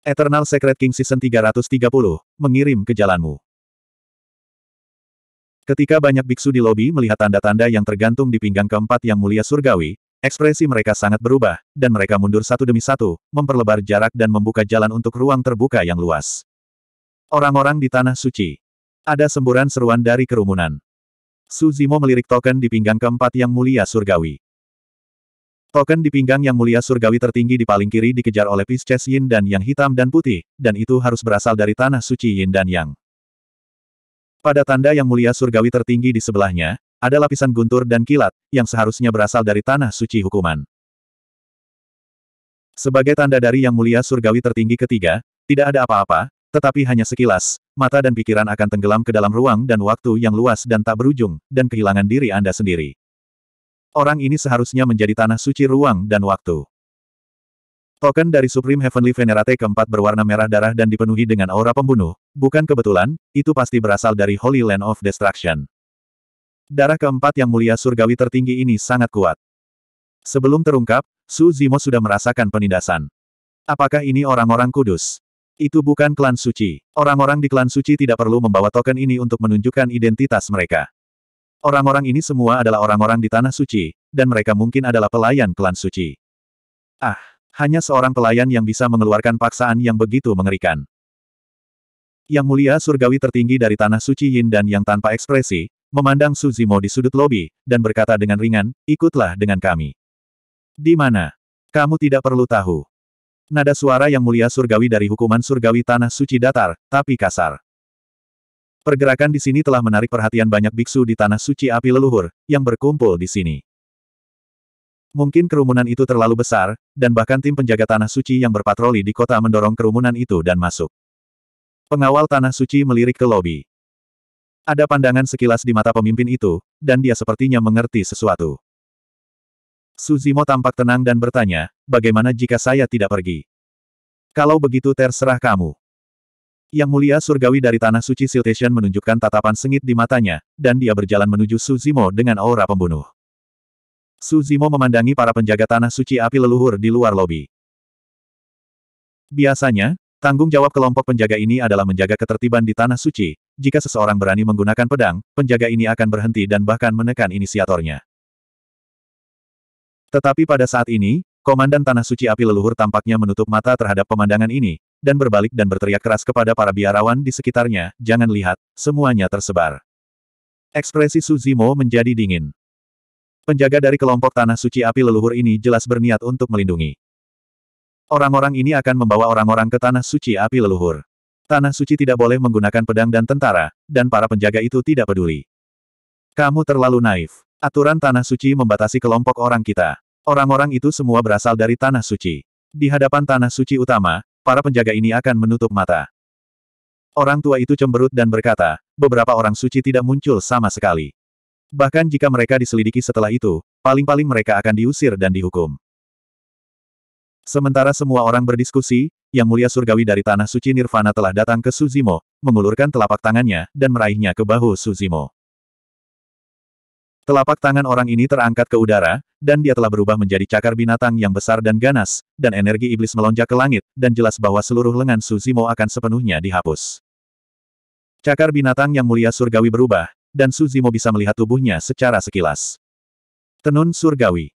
Eternal Secret King Season 330, mengirim ke jalanmu. Ketika banyak biksu di lobi melihat tanda-tanda yang tergantung di pinggang keempat yang mulia surgawi, ekspresi mereka sangat berubah, dan mereka mundur satu demi satu, memperlebar jarak dan membuka jalan untuk ruang terbuka yang luas. Orang-orang di Tanah Suci. Ada semburan seruan dari kerumunan. Suzimo melirik token di pinggang keempat yang mulia surgawi. Token di pinggang yang mulia surgawi tertinggi di paling kiri dikejar oleh Pisces Yin dan Yang hitam dan putih, dan itu harus berasal dari tanah suci Yin dan Yang. Pada tanda yang mulia surgawi tertinggi di sebelahnya, ada lapisan guntur dan kilat, yang seharusnya berasal dari tanah suci hukuman. Sebagai tanda dari yang mulia surgawi tertinggi ketiga, tidak ada apa-apa, tetapi hanya sekilas, mata dan pikiran akan tenggelam ke dalam ruang dan waktu yang luas dan tak berujung, dan kehilangan diri Anda sendiri. Orang ini seharusnya menjadi tanah suci ruang dan waktu. Token dari Supreme Heavenly Venerate keempat berwarna merah darah dan dipenuhi dengan aura pembunuh. Bukan kebetulan, itu pasti berasal dari Holy Land of Destruction. Darah keempat yang mulia surgawi tertinggi ini sangat kuat. Sebelum terungkap, Su Zimo sudah merasakan penindasan. Apakah ini orang-orang kudus? Itu bukan klan suci. Orang-orang di klan suci tidak perlu membawa token ini untuk menunjukkan identitas mereka. Orang-orang ini semua adalah orang-orang di Tanah Suci, dan mereka mungkin adalah pelayan klan suci. Ah, hanya seorang pelayan yang bisa mengeluarkan paksaan yang begitu mengerikan. Yang mulia surgawi tertinggi dari Tanah Suci Yin dan yang tanpa ekspresi, memandang Suzimo di sudut lobi, dan berkata dengan ringan, ikutlah dengan kami. Di mana? Kamu tidak perlu tahu. Nada suara yang mulia surgawi dari hukuman surgawi Tanah Suci datar, tapi kasar. Pergerakan di sini telah menarik perhatian banyak biksu di tanah suci api leluhur, yang berkumpul di sini. Mungkin kerumunan itu terlalu besar, dan bahkan tim penjaga tanah suci yang berpatroli di kota mendorong kerumunan itu dan masuk. Pengawal tanah suci melirik ke lobi. Ada pandangan sekilas di mata pemimpin itu, dan dia sepertinya mengerti sesuatu. Suzimo tampak tenang dan bertanya, bagaimana jika saya tidak pergi? Kalau begitu terserah kamu. Yang mulia surgawi dari tanah suci Siltation menunjukkan tatapan sengit di matanya, dan dia berjalan menuju Suzimo dengan aura pembunuh. Suzimo memandangi para penjaga tanah suci api leluhur di luar lobi. Biasanya, tanggung jawab kelompok penjaga ini adalah menjaga ketertiban di tanah suci. Jika seseorang berani menggunakan pedang, penjaga ini akan berhenti dan bahkan menekan inisiatornya. Tetapi pada saat ini, Komandan Tanah Suci Api Leluhur tampaknya menutup mata terhadap pemandangan ini, dan berbalik dan berteriak keras kepada para biarawan di sekitarnya, jangan lihat, semuanya tersebar. Ekspresi Suzimo menjadi dingin. Penjaga dari kelompok Tanah Suci Api Leluhur ini jelas berniat untuk melindungi. Orang-orang ini akan membawa orang-orang ke Tanah Suci Api Leluhur. Tanah Suci tidak boleh menggunakan pedang dan tentara, dan para penjaga itu tidak peduli. Kamu terlalu naif. Aturan Tanah Suci membatasi kelompok orang kita. Orang-orang itu semua berasal dari Tanah Suci. Di hadapan Tanah Suci utama, para penjaga ini akan menutup mata. Orang tua itu cemberut dan berkata, beberapa orang suci tidak muncul sama sekali. Bahkan jika mereka diselidiki setelah itu, paling-paling mereka akan diusir dan dihukum. Sementara semua orang berdiskusi, Yang Mulia Surgawi dari Tanah Suci Nirvana telah datang ke Suzimo, mengulurkan telapak tangannya, dan meraihnya ke bahu Suzimo. Telapak tangan orang ini terangkat ke udara, dan dia telah berubah menjadi cakar binatang yang besar dan ganas, dan energi iblis melonjak ke langit, dan jelas bahwa seluruh lengan Suzimo akan sepenuhnya dihapus. Cakar binatang yang mulia surgawi berubah, dan Suzimo bisa melihat tubuhnya secara sekilas. Tenun surgawi.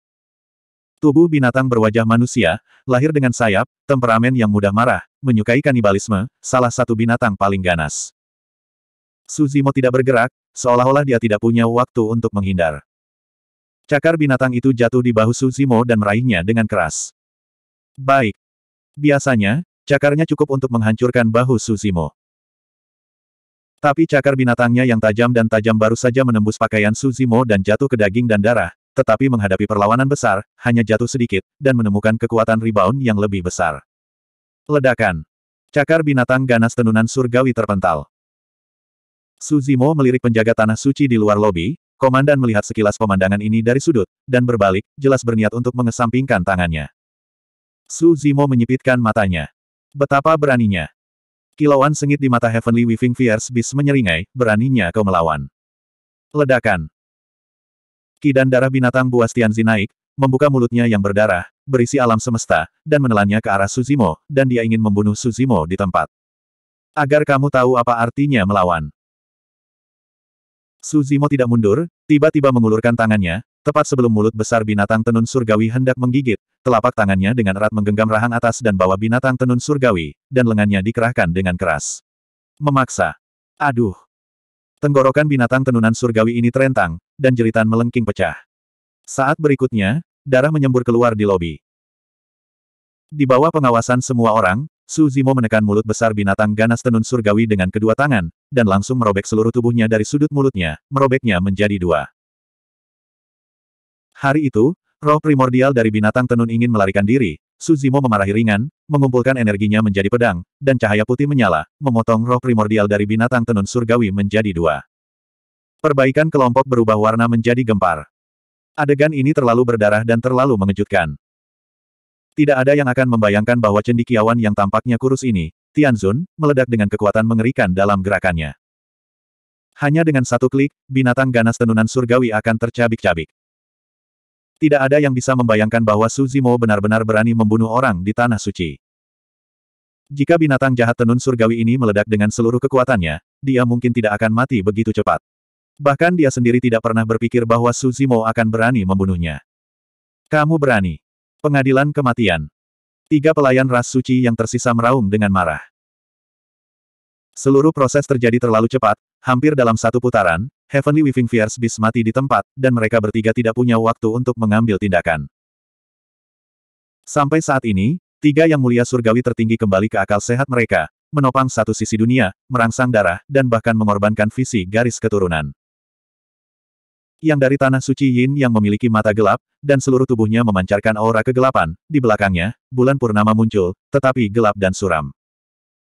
Tubuh binatang berwajah manusia, lahir dengan sayap, temperamen yang mudah marah, menyukai kanibalisme, salah satu binatang paling ganas. Suzimo tidak bergerak, seolah-olah dia tidak punya waktu untuk menghindar. Cakar binatang itu jatuh di bahu Suzimo dan meraihnya dengan keras. Baik. Biasanya, cakarnya cukup untuk menghancurkan bahu Suzimo. Tapi cakar binatangnya yang tajam dan tajam baru saja menembus pakaian Suzimo dan jatuh ke daging dan darah, tetapi menghadapi perlawanan besar, hanya jatuh sedikit, dan menemukan kekuatan rebound yang lebih besar. Ledakan. Cakar binatang ganas tenunan surgawi terpental. Suzimo melirik penjaga tanah suci di luar lobi, komandan melihat sekilas pemandangan ini dari sudut, dan berbalik, jelas berniat untuk mengesampingkan tangannya. Suzimo menyipitkan matanya. Betapa beraninya. Kilauan sengit di mata Heavenly Weaving Fierce bis menyeringai, beraninya kau melawan. Ledakan. Kidan darah binatang buas Tianzi naik, membuka mulutnya yang berdarah, berisi alam semesta, dan menelannya ke arah Suzimo, dan dia ingin membunuh Suzimo di tempat. Agar kamu tahu apa artinya melawan. Suzimo tidak mundur, tiba-tiba mengulurkan tangannya, tepat sebelum mulut besar binatang tenun surgawi hendak menggigit, telapak tangannya dengan erat menggenggam rahang atas dan bawah binatang tenun surgawi, dan lengannya dikerahkan dengan keras. Memaksa. Aduh. Tenggorokan binatang tenunan surgawi ini terentang, dan jeritan melengking pecah. Saat berikutnya, darah menyembur keluar di lobi. Di bawah pengawasan semua orang, Su Zimo menekan mulut besar binatang ganas tenun surgawi dengan kedua tangan, dan langsung merobek seluruh tubuhnya dari sudut mulutnya, merobeknya menjadi dua. Hari itu, roh primordial dari binatang tenun ingin melarikan diri, Su Zimo memarahi ringan, mengumpulkan energinya menjadi pedang, dan cahaya putih menyala, memotong roh primordial dari binatang tenun surgawi menjadi dua. Perbaikan kelompok berubah warna menjadi gempar. Adegan ini terlalu berdarah dan terlalu mengejutkan. Tidak ada yang akan membayangkan bahwa cendikiawan yang tampaknya kurus ini, Tianzun, meledak dengan kekuatan mengerikan dalam gerakannya. Hanya dengan satu klik, binatang ganas tenunan surgawi akan tercabik-cabik. Tidak ada yang bisa membayangkan bahwa Suzimo benar-benar berani membunuh orang di Tanah Suci. Jika binatang jahat tenun surgawi ini meledak dengan seluruh kekuatannya, dia mungkin tidak akan mati begitu cepat. Bahkan dia sendiri tidak pernah berpikir bahwa Suzimo akan berani membunuhnya. Kamu berani. Pengadilan kematian. Tiga pelayan ras suci yang tersisa meraung dengan marah. Seluruh proses terjadi terlalu cepat, hampir dalam satu putaran, Heavenly Weaving Fierce Beast mati di tempat, dan mereka bertiga tidak punya waktu untuk mengambil tindakan. Sampai saat ini, tiga yang mulia surgawi tertinggi kembali ke akal sehat mereka, menopang satu sisi dunia, merangsang darah, dan bahkan mengorbankan visi garis keturunan yang dari tanah suci Yin yang memiliki mata gelap, dan seluruh tubuhnya memancarkan aura kegelapan. Di belakangnya, bulan purnama muncul, tetapi gelap dan suram.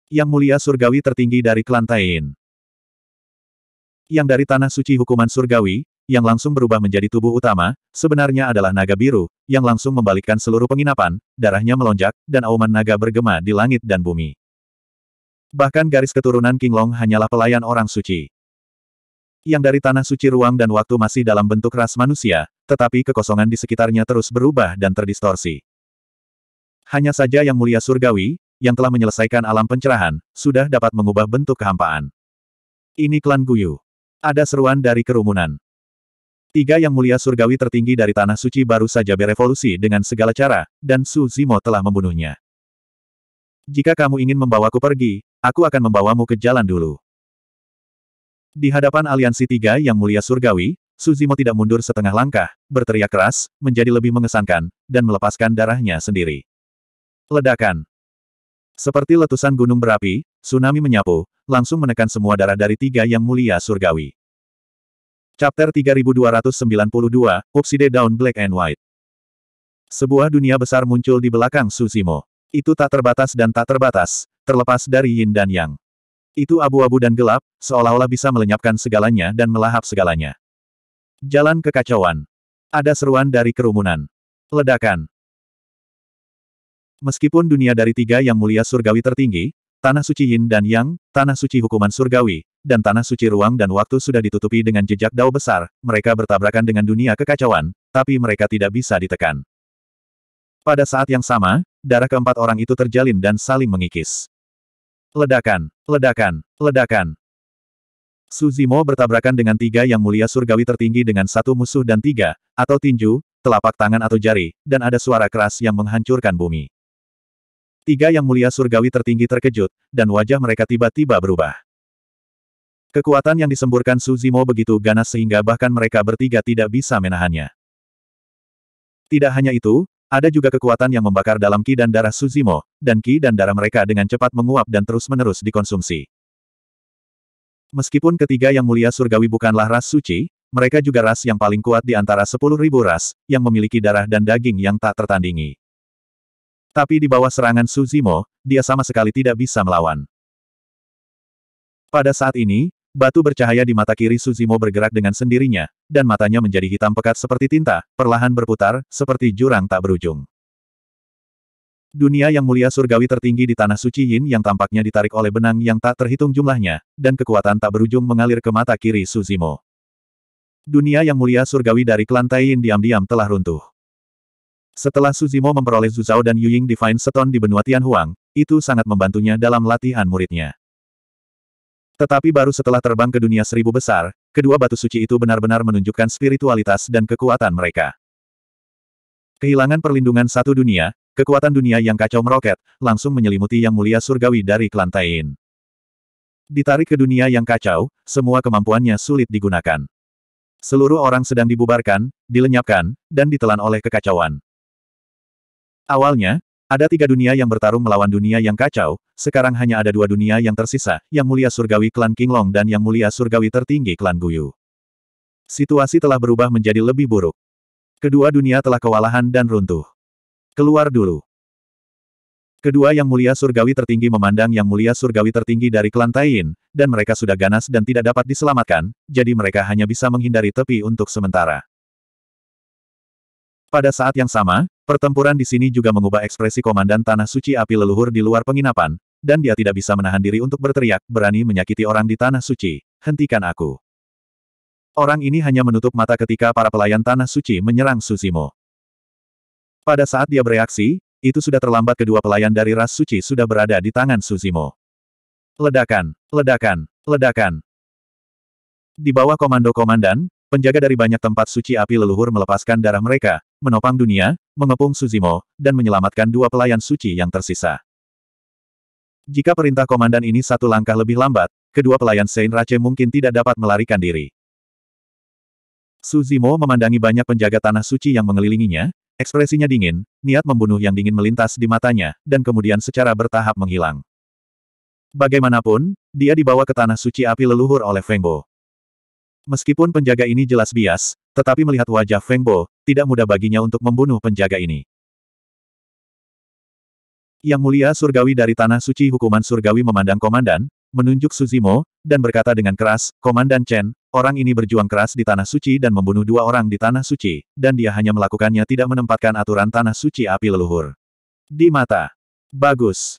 Yang mulia surgawi tertinggi dari klan Taiyin. Yang dari tanah suci hukuman surgawi, yang langsung berubah menjadi tubuh utama, sebenarnya adalah naga biru, yang langsung membalikkan seluruh penginapan, darahnya melonjak, dan auman naga bergema di langit dan bumi. Bahkan garis keturunan King Long hanyalah pelayan orang suci yang dari tanah suci ruang dan waktu masih dalam bentuk ras manusia, tetapi kekosongan di sekitarnya terus berubah dan terdistorsi. Hanya saja Yang Mulia Surgawi, yang telah menyelesaikan alam pencerahan, sudah dapat mengubah bentuk kehampaan. Ini klan Guyu. Ada seruan dari kerumunan. Tiga Yang Mulia Surgawi tertinggi dari Tanah Suci baru saja berevolusi dengan segala cara, dan Su Zimo telah membunuhnya. Jika kamu ingin membawaku pergi, aku akan membawamu ke jalan dulu. Di hadapan aliansi tiga yang mulia surgawi, Suzimo tidak mundur setengah langkah, berteriak keras, menjadi lebih mengesankan, dan melepaskan darahnya sendiri. Ledakan. Seperti letusan gunung berapi, tsunami menyapu, langsung menekan semua darah dari tiga yang mulia surgawi. Chapter 3292, Upside Down Black and White. Sebuah dunia besar muncul di belakang Suzimo. Itu tak terbatas dan tak terbatas, terlepas dari yin dan yang. Itu abu-abu dan gelap, seolah-olah bisa melenyapkan segalanya dan melahap segalanya. Jalan kekacauan. Ada seruan dari kerumunan. Ledakan. Meskipun dunia dari tiga yang mulia surgawi tertinggi, Tanah Suci Yin dan Yang, Tanah Suci Hukuman Surgawi, dan Tanah Suci Ruang dan Waktu sudah ditutupi dengan jejak dao besar, mereka bertabrakan dengan dunia kekacauan, tapi mereka tidak bisa ditekan. Pada saat yang sama, darah keempat orang itu terjalin dan saling mengikis. Ledakan, ledakan, ledakan. Suzimo bertabrakan dengan tiga yang mulia surgawi tertinggi dengan satu musuh dan tiga, atau tinju, telapak tangan atau jari, dan ada suara keras yang menghancurkan bumi. Tiga yang mulia surgawi tertinggi terkejut, dan wajah mereka tiba-tiba berubah. Kekuatan yang disemburkan Suzimo begitu ganas sehingga bahkan mereka bertiga tidak bisa menahannya. Tidak hanya itu, ada juga kekuatan yang membakar dalam ki dan darah Suzimo, dan ki dan darah mereka dengan cepat menguap dan terus-menerus dikonsumsi. Meskipun ketiga yang mulia surgawi bukanlah ras suci, mereka juga ras yang paling kuat di antara sepuluh ribu ras, yang memiliki darah dan daging yang tak tertandingi. Tapi di bawah serangan Suzimo, dia sama sekali tidak bisa melawan. Pada saat ini, Batu bercahaya di mata kiri Suzimo bergerak dengan sendirinya, dan matanya menjadi hitam pekat seperti tinta, perlahan berputar, seperti jurang tak berujung. Dunia yang mulia surgawi tertinggi di Tanah Suci Yin yang tampaknya ditarik oleh benang yang tak terhitung jumlahnya, dan kekuatan tak berujung mengalir ke mata kiri Suzimo. Dunia yang mulia surgawi dari klan Yin diam-diam telah runtuh. Setelah Suzimo memperoleh Zuzao dan Yuying Divine Stone di benua Tianhuang, itu sangat membantunya dalam latihan muridnya. Tetapi baru setelah terbang ke dunia seribu besar, kedua batu suci itu benar-benar menunjukkan spiritualitas dan kekuatan mereka. Kehilangan perlindungan satu dunia, kekuatan dunia yang kacau meroket, langsung menyelimuti yang mulia surgawi dari kelantain. Ditarik ke dunia yang kacau, semua kemampuannya sulit digunakan. Seluruh orang sedang dibubarkan, dilenyapkan, dan ditelan oleh kekacauan. Awalnya, ada tiga dunia yang bertarung melawan dunia yang kacau, sekarang hanya ada dua dunia yang tersisa, yang mulia surgawi klan Kinglong dan yang mulia surgawi tertinggi klan Guyu. Situasi telah berubah menjadi lebih buruk. Kedua dunia telah kewalahan dan runtuh. Keluar dulu. Kedua yang mulia surgawi tertinggi memandang yang mulia surgawi tertinggi dari klan Tain, dan mereka sudah ganas dan tidak dapat diselamatkan, jadi mereka hanya bisa menghindari tepi untuk sementara. Pada saat yang sama, pertempuran di sini juga mengubah ekspresi Komandan Tanah Suci Api Leluhur di luar penginapan, dan dia tidak bisa menahan diri untuk berteriak, berani menyakiti orang di Tanah Suci, hentikan aku. Orang ini hanya menutup mata ketika para pelayan Tanah Suci menyerang Suzimo. Pada saat dia bereaksi, itu sudah terlambat kedua pelayan dari ras suci sudah berada di tangan Suzimo. Ledakan, ledakan, ledakan. Di bawah komando komandan, Penjaga dari banyak tempat suci api leluhur melepaskan darah mereka, menopang dunia, mengepung Suzimo, dan menyelamatkan dua pelayan suci yang tersisa. Jika perintah komandan ini satu langkah lebih lambat, kedua pelayan Saint Rache mungkin tidak dapat melarikan diri. Suzimo memandangi banyak penjaga tanah suci yang mengelilinginya, ekspresinya dingin, niat membunuh yang dingin melintas di matanya, dan kemudian secara bertahap menghilang. Bagaimanapun, dia dibawa ke tanah suci api leluhur oleh Fengbo. Meskipun penjaga ini jelas bias, tetapi melihat wajah Feng Bo, tidak mudah baginya untuk membunuh penjaga ini. Yang mulia surgawi dari tanah suci hukuman surgawi memandang komandan, menunjuk Suzimo, dan berkata dengan keras, Komandan Chen, orang ini berjuang keras di tanah suci dan membunuh dua orang di tanah suci, dan dia hanya melakukannya tidak menempatkan aturan tanah suci api leluhur. Di mata. Bagus.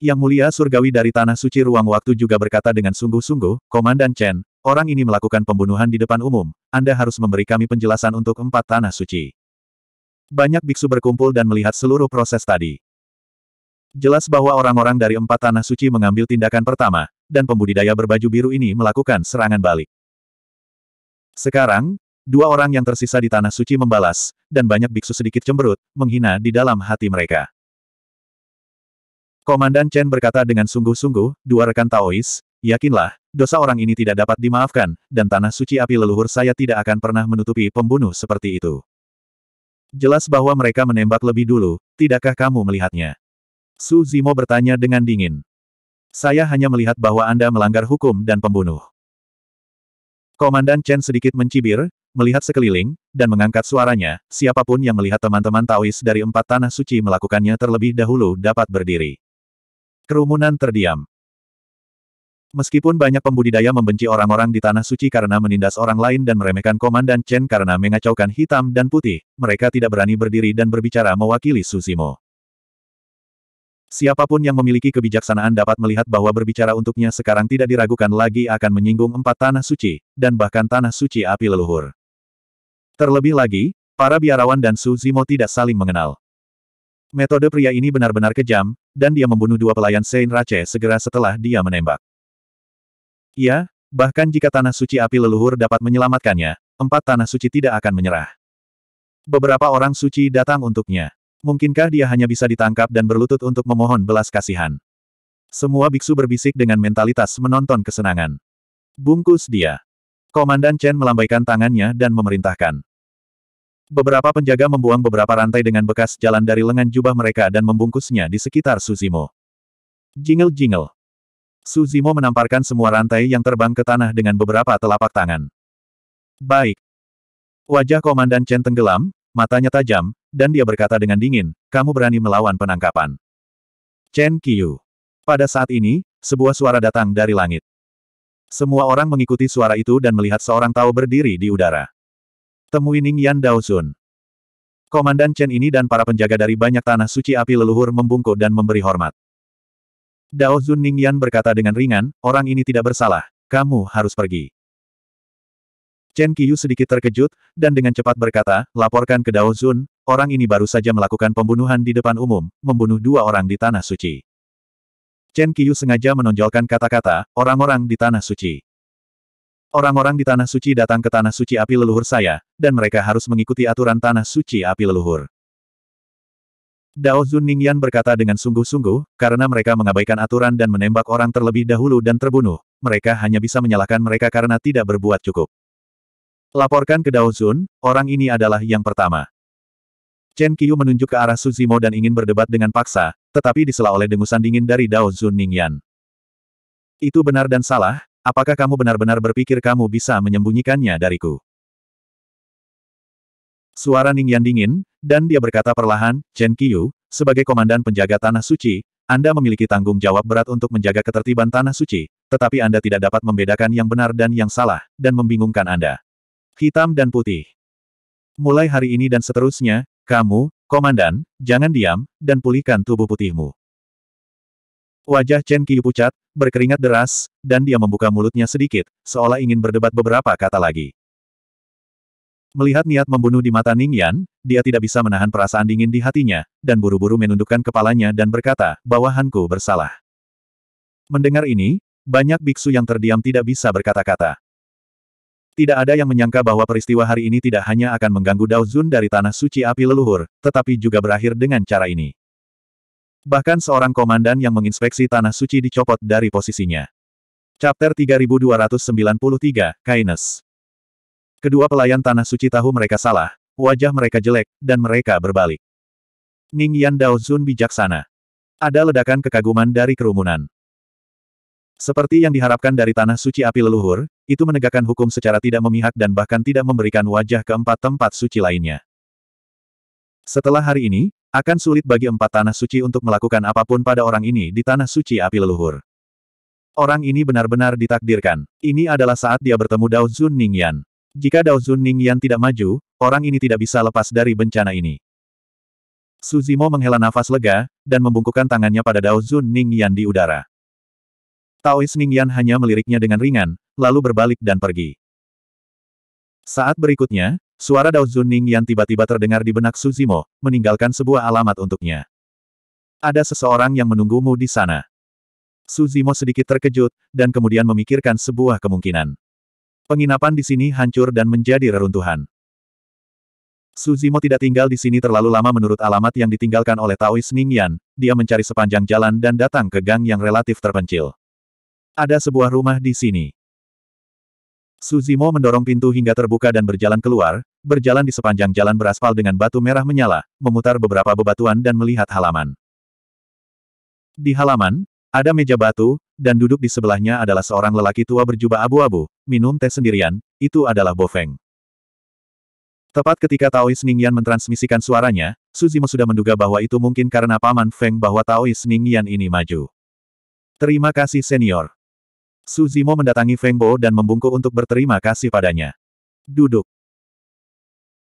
Yang mulia surgawi dari tanah suci ruang waktu juga berkata dengan sungguh-sungguh, Komandan Chen, Orang ini melakukan pembunuhan di depan umum, Anda harus memberi kami penjelasan untuk empat tanah suci. Banyak biksu berkumpul dan melihat seluruh proses tadi. Jelas bahwa orang-orang dari empat tanah suci mengambil tindakan pertama, dan pembudidaya berbaju biru ini melakukan serangan balik. Sekarang, dua orang yang tersisa di tanah suci membalas, dan banyak biksu sedikit cemberut, menghina di dalam hati mereka. Komandan Chen berkata dengan sungguh-sungguh, dua rekan Taois, yakinlah, Dosa orang ini tidak dapat dimaafkan, dan tanah suci api leluhur saya tidak akan pernah menutupi pembunuh seperti itu. Jelas bahwa mereka menembak lebih dulu, tidakkah kamu melihatnya? Su Zimo bertanya dengan dingin. Saya hanya melihat bahwa Anda melanggar hukum dan pembunuh. Komandan Chen sedikit mencibir, melihat sekeliling, dan mengangkat suaranya, siapapun yang melihat teman-teman Taois dari empat tanah suci melakukannya terlebih dahulu dapat berdiri. Kerumunan terdiam. Meskipun banyak pembudidaya membenci orang-orang di Tanah Suci karena menindas orang lain dan meremehkan Komandan Chen karena mengacaukan hitam dan putih, mereka tidak berani berdiri dan berbicara mewakili Suzimo. Siapapun yang memiliki kebijaksanaan dapat melihat bahwa berbicara untuknya sekarang tidak diragukan lagi akan menyinggung empat Tanah Suci, dan bahkan Tanah Suci Api Leluhur. Terlebih lagi, para biarawan dan Suzimo tidak saling mengenal. Metode pria ini benar-benar kejam, dan dia membunuh dua pelayan Sein Rache segera setelah dia menembak. Iya, bahkan jika tanah suci api leluhur dapat menyelamatkannya, empat tanah suci tidak akan menyerah. Beberapa orang suci datang untuknya. Mungkinkah dia hanya bisa ditangkap dan berlutut untuk memohon belas kasihan? Semua biksu berbisik dengan mentalitas menonton kesenangan. Bungkus dia. Komandan Chen melambaikan tangannya dan memerintahkan. Beberapa penjaga membuang beberapa rantai dengan bekas jalan dari lengan jubah mereka dan membungkusnya di sekitar Suzimo. Jingle-jingle. Su Zimo menamparkan semua rantai yang terbang ke tanah dengan beberapa telapak tangan. Baik. Wajah Komandan Chen tenggelam, matanya tajam, dan dia berkata dengan dingin, kamu berani melawan penangkapan. Chen Qiu. Pada saat ini, sebuah suara datang dari langit. Semua orang mengikuti suara itu dan melihat seorang Tao berdiri di udara. Temui Ning Yan Daosun. Komandan Chen ini dan para penjaga dari banyak tanah suci api leluhur membungkuk dan memberi hormat. Dao Zun Ningyan berkata dengan ringan, orang ini tidak bersalah, kamu harus pergi. Chen Qiyu sedikit terkejut, dan dengan cepat berkata, laporkan ke Dao Zun, orang ini baru saja melakukan pembunuhan di depan umum, membunuh dua orang di Tanah Suci. Chen Qiyu sengaja menonjolkan kata-kata, orang-orang di Tanah Suci. Orang-orang di Tanah Suci datang ke Tanah Suci Api Leluhur saya, dan mereka harus mengikuti aturan Tanah Suci Api Leluhur. Dao Zun Ningyan berkata dengan sungguh-sungguh, karena mereka mengabaikan aturan dan menembak orang terlebih dahulu dan terbunuh, mereka hanya bisa menyalahkan mereka karena tidak berbuat cukup. Laporkan ke Dao Zun, orang ini adalah yang pertama. Chen Qiu menunjuk ke arah Suzimo dan ingin berdebat dengan paksa, tetapi disela oleh dengusan dingin dari Dao Zun Ningyan. Itu benar dan salah, apakah kamu benar-benar berpikir kamu bisa menyembunyikannya dariku? Suara Ning Yan dingin, dan dia berkata perlahan, Chen Qiu, sebagai komandan penjaga Tanah Suci, Anda memiliki tanggung jawab berat untuk menjaga ketertiban Tanah Suci, tetapi Anda tidak dapat membedakan yang benar dan yang salah, dan membingungkan Anda. Hitam dan putih. Mulai hari ini dan seterusnya, kamu, komandan, jangan diam, dan pulihkan tubuh putihmu. Wajah Chen Qiu pucat, berkeringat deras, dan dia membuka mulutnya sedikit, seolah ingin berdebat beberapa kata lagi. Melihat niat membunuh di mata Ning Yan, dia tidak bisa menahan perasaan dingin di hatinya, dan buru-buru menundukkan kepalanya dan berkata, bawahanku bersalah. Mendengar ini, banyak biksu yang terdiam tidak bisa berkata-kata. Tidak ada yang menyangka bahwa peristiwa hari ini tidak hanya akan mengganggu Dao Zun dari tanah suci api leluhur, tetapi juga berakhir dengan cara ini. Bahkan seorang komandan yang menginspeksi tanah suci dicopot dari posisinya. Chapter 3293, Kainas Kedua pelayan tanah suci tahu mereka salah, wajah mereka jelek, dan mereka berbalik. Ning Yan Daozun bijaksana. Ada ledakan kekaguman dari kerumunan. Seperti yang diharapkan dari tanah suci api leluhur, itu menegakkan hukum secara tidak memihak dan bahkan tidak memberikan wajah ke empat tempat suci lainnya. Setelah hari ini, akan sulit bagi empat tanah suci untuk melakukan apapun pada orang ini di tanah suci api leluhur. Orang ini benar-benar ditakdirkan. Ini adalah saat dia bertemu Dao Zun Ningyan. Jika Dao Zun Ning Yan tidak maju, orang ini tidak bisa lepas dari bencana ini. Suzimo menghela nafas lega, dan membungkukkan tangannya pada Dao Zun Ning Yan di udara. Taois Ning Yan hanya meliriknya dengan ringan, lalu berbalik dan pergi. Saat berikutnya, suara Dao Zun Ning Yan tiba-tiba terdengar di benak Suzimo, meninggalkan sebuah alamat untuknya. Ada seseorang yang menunggumu di sana. Suzimo sedikit terkejut, dan kemudian memikirkan sebuah kemungkinan. Penginapan di sini hancur dan menjadi reruntuhan. Suzimo tidak tinggal di sini terlalu lama menurut alamat yang ditinggalkan oleh Taois Ningyan, dia mencari sepanjang jalan dan datang ke gang yang relatif terpencil. Ada sebuah rumah di sini. Suzimo mendorong pintu hingga terbuka dan berjalan keluar, berjalan di sepanjang jalan beraspal dengan batu merah menyala, memutar beberapa bebatuan dan melihat halaman. Di halaman, ada meja batu, dan duduk di sebelahnya adalah seorang lelaki tua berjubah abu-abu, minum teh sendirian, itu adalah Bofeng. Tepat ketika Taois Ningyan mentransmisikan suaranya, Suzimo sudah menduga bahwa itu mungkin karena Paman Feng bahwa Taois Ningyan ini maju. Terima kasih senior. Suzimo mendatangi Feng Bo dan membungkuk untuk berterima kasih padanya. Duduk.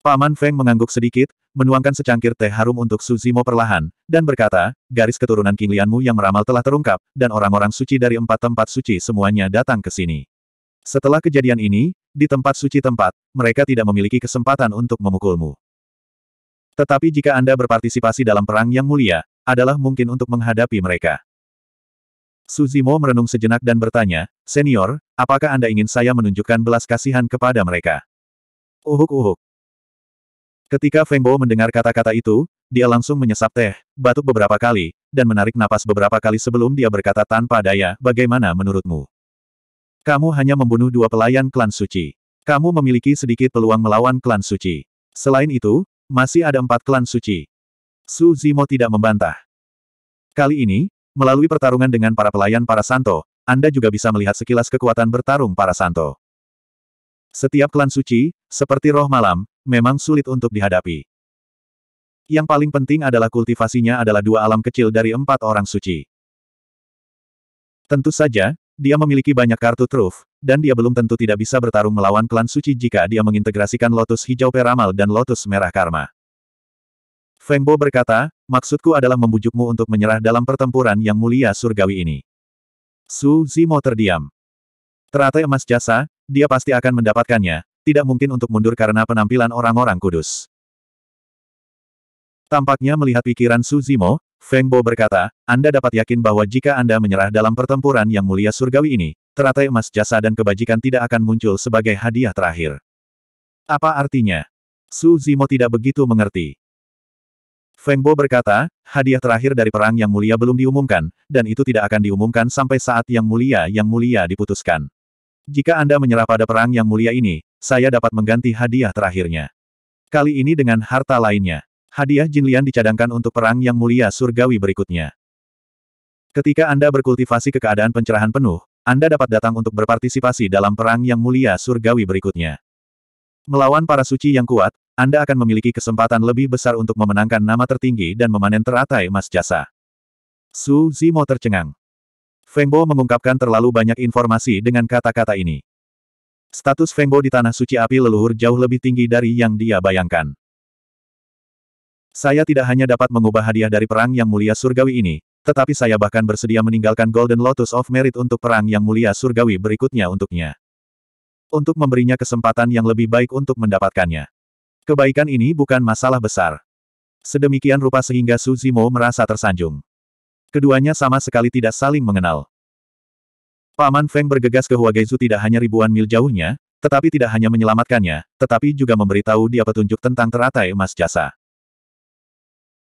Paman Feng mengangguk sedikit, menuangkan secangkir teh harum untuk Suzimo perlahan, dan berkata, garis keturunan Qinglianmu yang meramal telah terungkap, dan orang-orang suci dari empat tempat suci semuanya datang ke sini. Setelah kejadian ini, di tempat suci tempat, mereka tidak memiliki kesempatan untuk memukulmu. Tetapi jika Anda berpartisipasi dalam perang yang mulia, adalah mungkin untuk menghadapi mereka. Suzimo merenung sejenak dan bertanya, Senior, apakah Anda ingin saya menunjukkan belas kasihan kepada mereka? Uhuk-uhuk. Ketika Feng Bo mendengar kata-kata itu, dia langsung menyesap teh, batuk beberapa kali, dan menarik napas beberapa kali sebelum dia berkata tanpa daya, bagaimana menurutmu? Kamu hanya membunuh dua pelayan klan suci. Kamu memiliki sedikit peluang melawan klan suci. Selain itu, masih ada empat klan suci. Su Zimo tidak membantah. Kali ini, melalui pertarungan dengan para pelayan para santo, Anda juga bisa melihat sekilas kekuatan bertarung para santo. Setiap klan suci, seperti roh malam, memang sulit untuk dihadapi. Yang paling penting adalah kultivasinya adalah dua alam kecil dari empat orang suci. Tentu saja, dia memiliki banyak kartu truf, dan dia belum tentu tidak bisa bertarung melawan klan suci jika dia mengintegrasikan lotus hijau peramal dan lotus merah karma. Feng Bo berkata, maksudku adalah membujukmu untuk menyerah dalam pertempuran yang mulia surgawi ini. Su Zimo terdiam. Teratai emas jasa, dia pasti akan mendapatkannya, tidak mungkin untuk mundur karena penampilan orang-orang kudus. Tampaknya melihat pikiran Su Zimo, Feng Bo berkata, Anda dapat yakin bahwa jika Anda menyerah dalam pertempuran yang mulia surgawi ini, teratai emas jasa dan kebajikan tidak akan muncul sebagai hadiah terakhir. Apa artinya? Su Zimo tidak begitu mengerti. Feng Bo berkata, hadiah terakhir dari perang yang mulia belum diumumkan, dan itu tidak akan diumumkan sampai saat yang mulia yang mulia diputuskan. Jika Anda menyerah pada perang yang mulia ini, saya dapat mengganti hadiah terakhirnya. Kali ini dengan harta lainnya. Hadiah Jinlian dicadangkan untuk perang yang mulia surgawi berikutnya. Ketika Anda berkultivasi ke keadaan pencerahan penuh, Anda dapat datang untuk berpartisipasi dalam perang yang mulia surgawi berikutnya. Melawan para suci yang kuat, Anda akan memiliki kesempatan lebih besar untuk memenangkan nama tertinggi dan memanen teratai emas jasa. Su Zimo tercengang. Fengbo mengungkapkan terlalu banyak informasi dengan kata-kata ini. Status Fengbo di Tanah Suci Api Leluhur jauh lebih tinggi dari yang dia bayangkan. Saya tidak hanya dapat mengubah hadiah dari perang yang mulia surgawi ini, tetapi saya bahkan bersedia meninggalkan Golden Lotus of Merit untuk perang yang mulia surgawi berikutnya untuknya. Untuk memberinya kesempatan yang lebih baik untuk mendapatkannya. Kebaikan ini bukan masalah besar. Sedemikian rupa sehingga Su Zimo merasa tersanjung. Keduanya sama sekali tidak saling mengenal. Paman Feng bergegas ke Huageizu tidak hanya ribuan mil jauhnya, tetapi tidak hanya menyelamatkannya, tetapi juga memberitahu dia petunjuk tentang teratai emas jasa.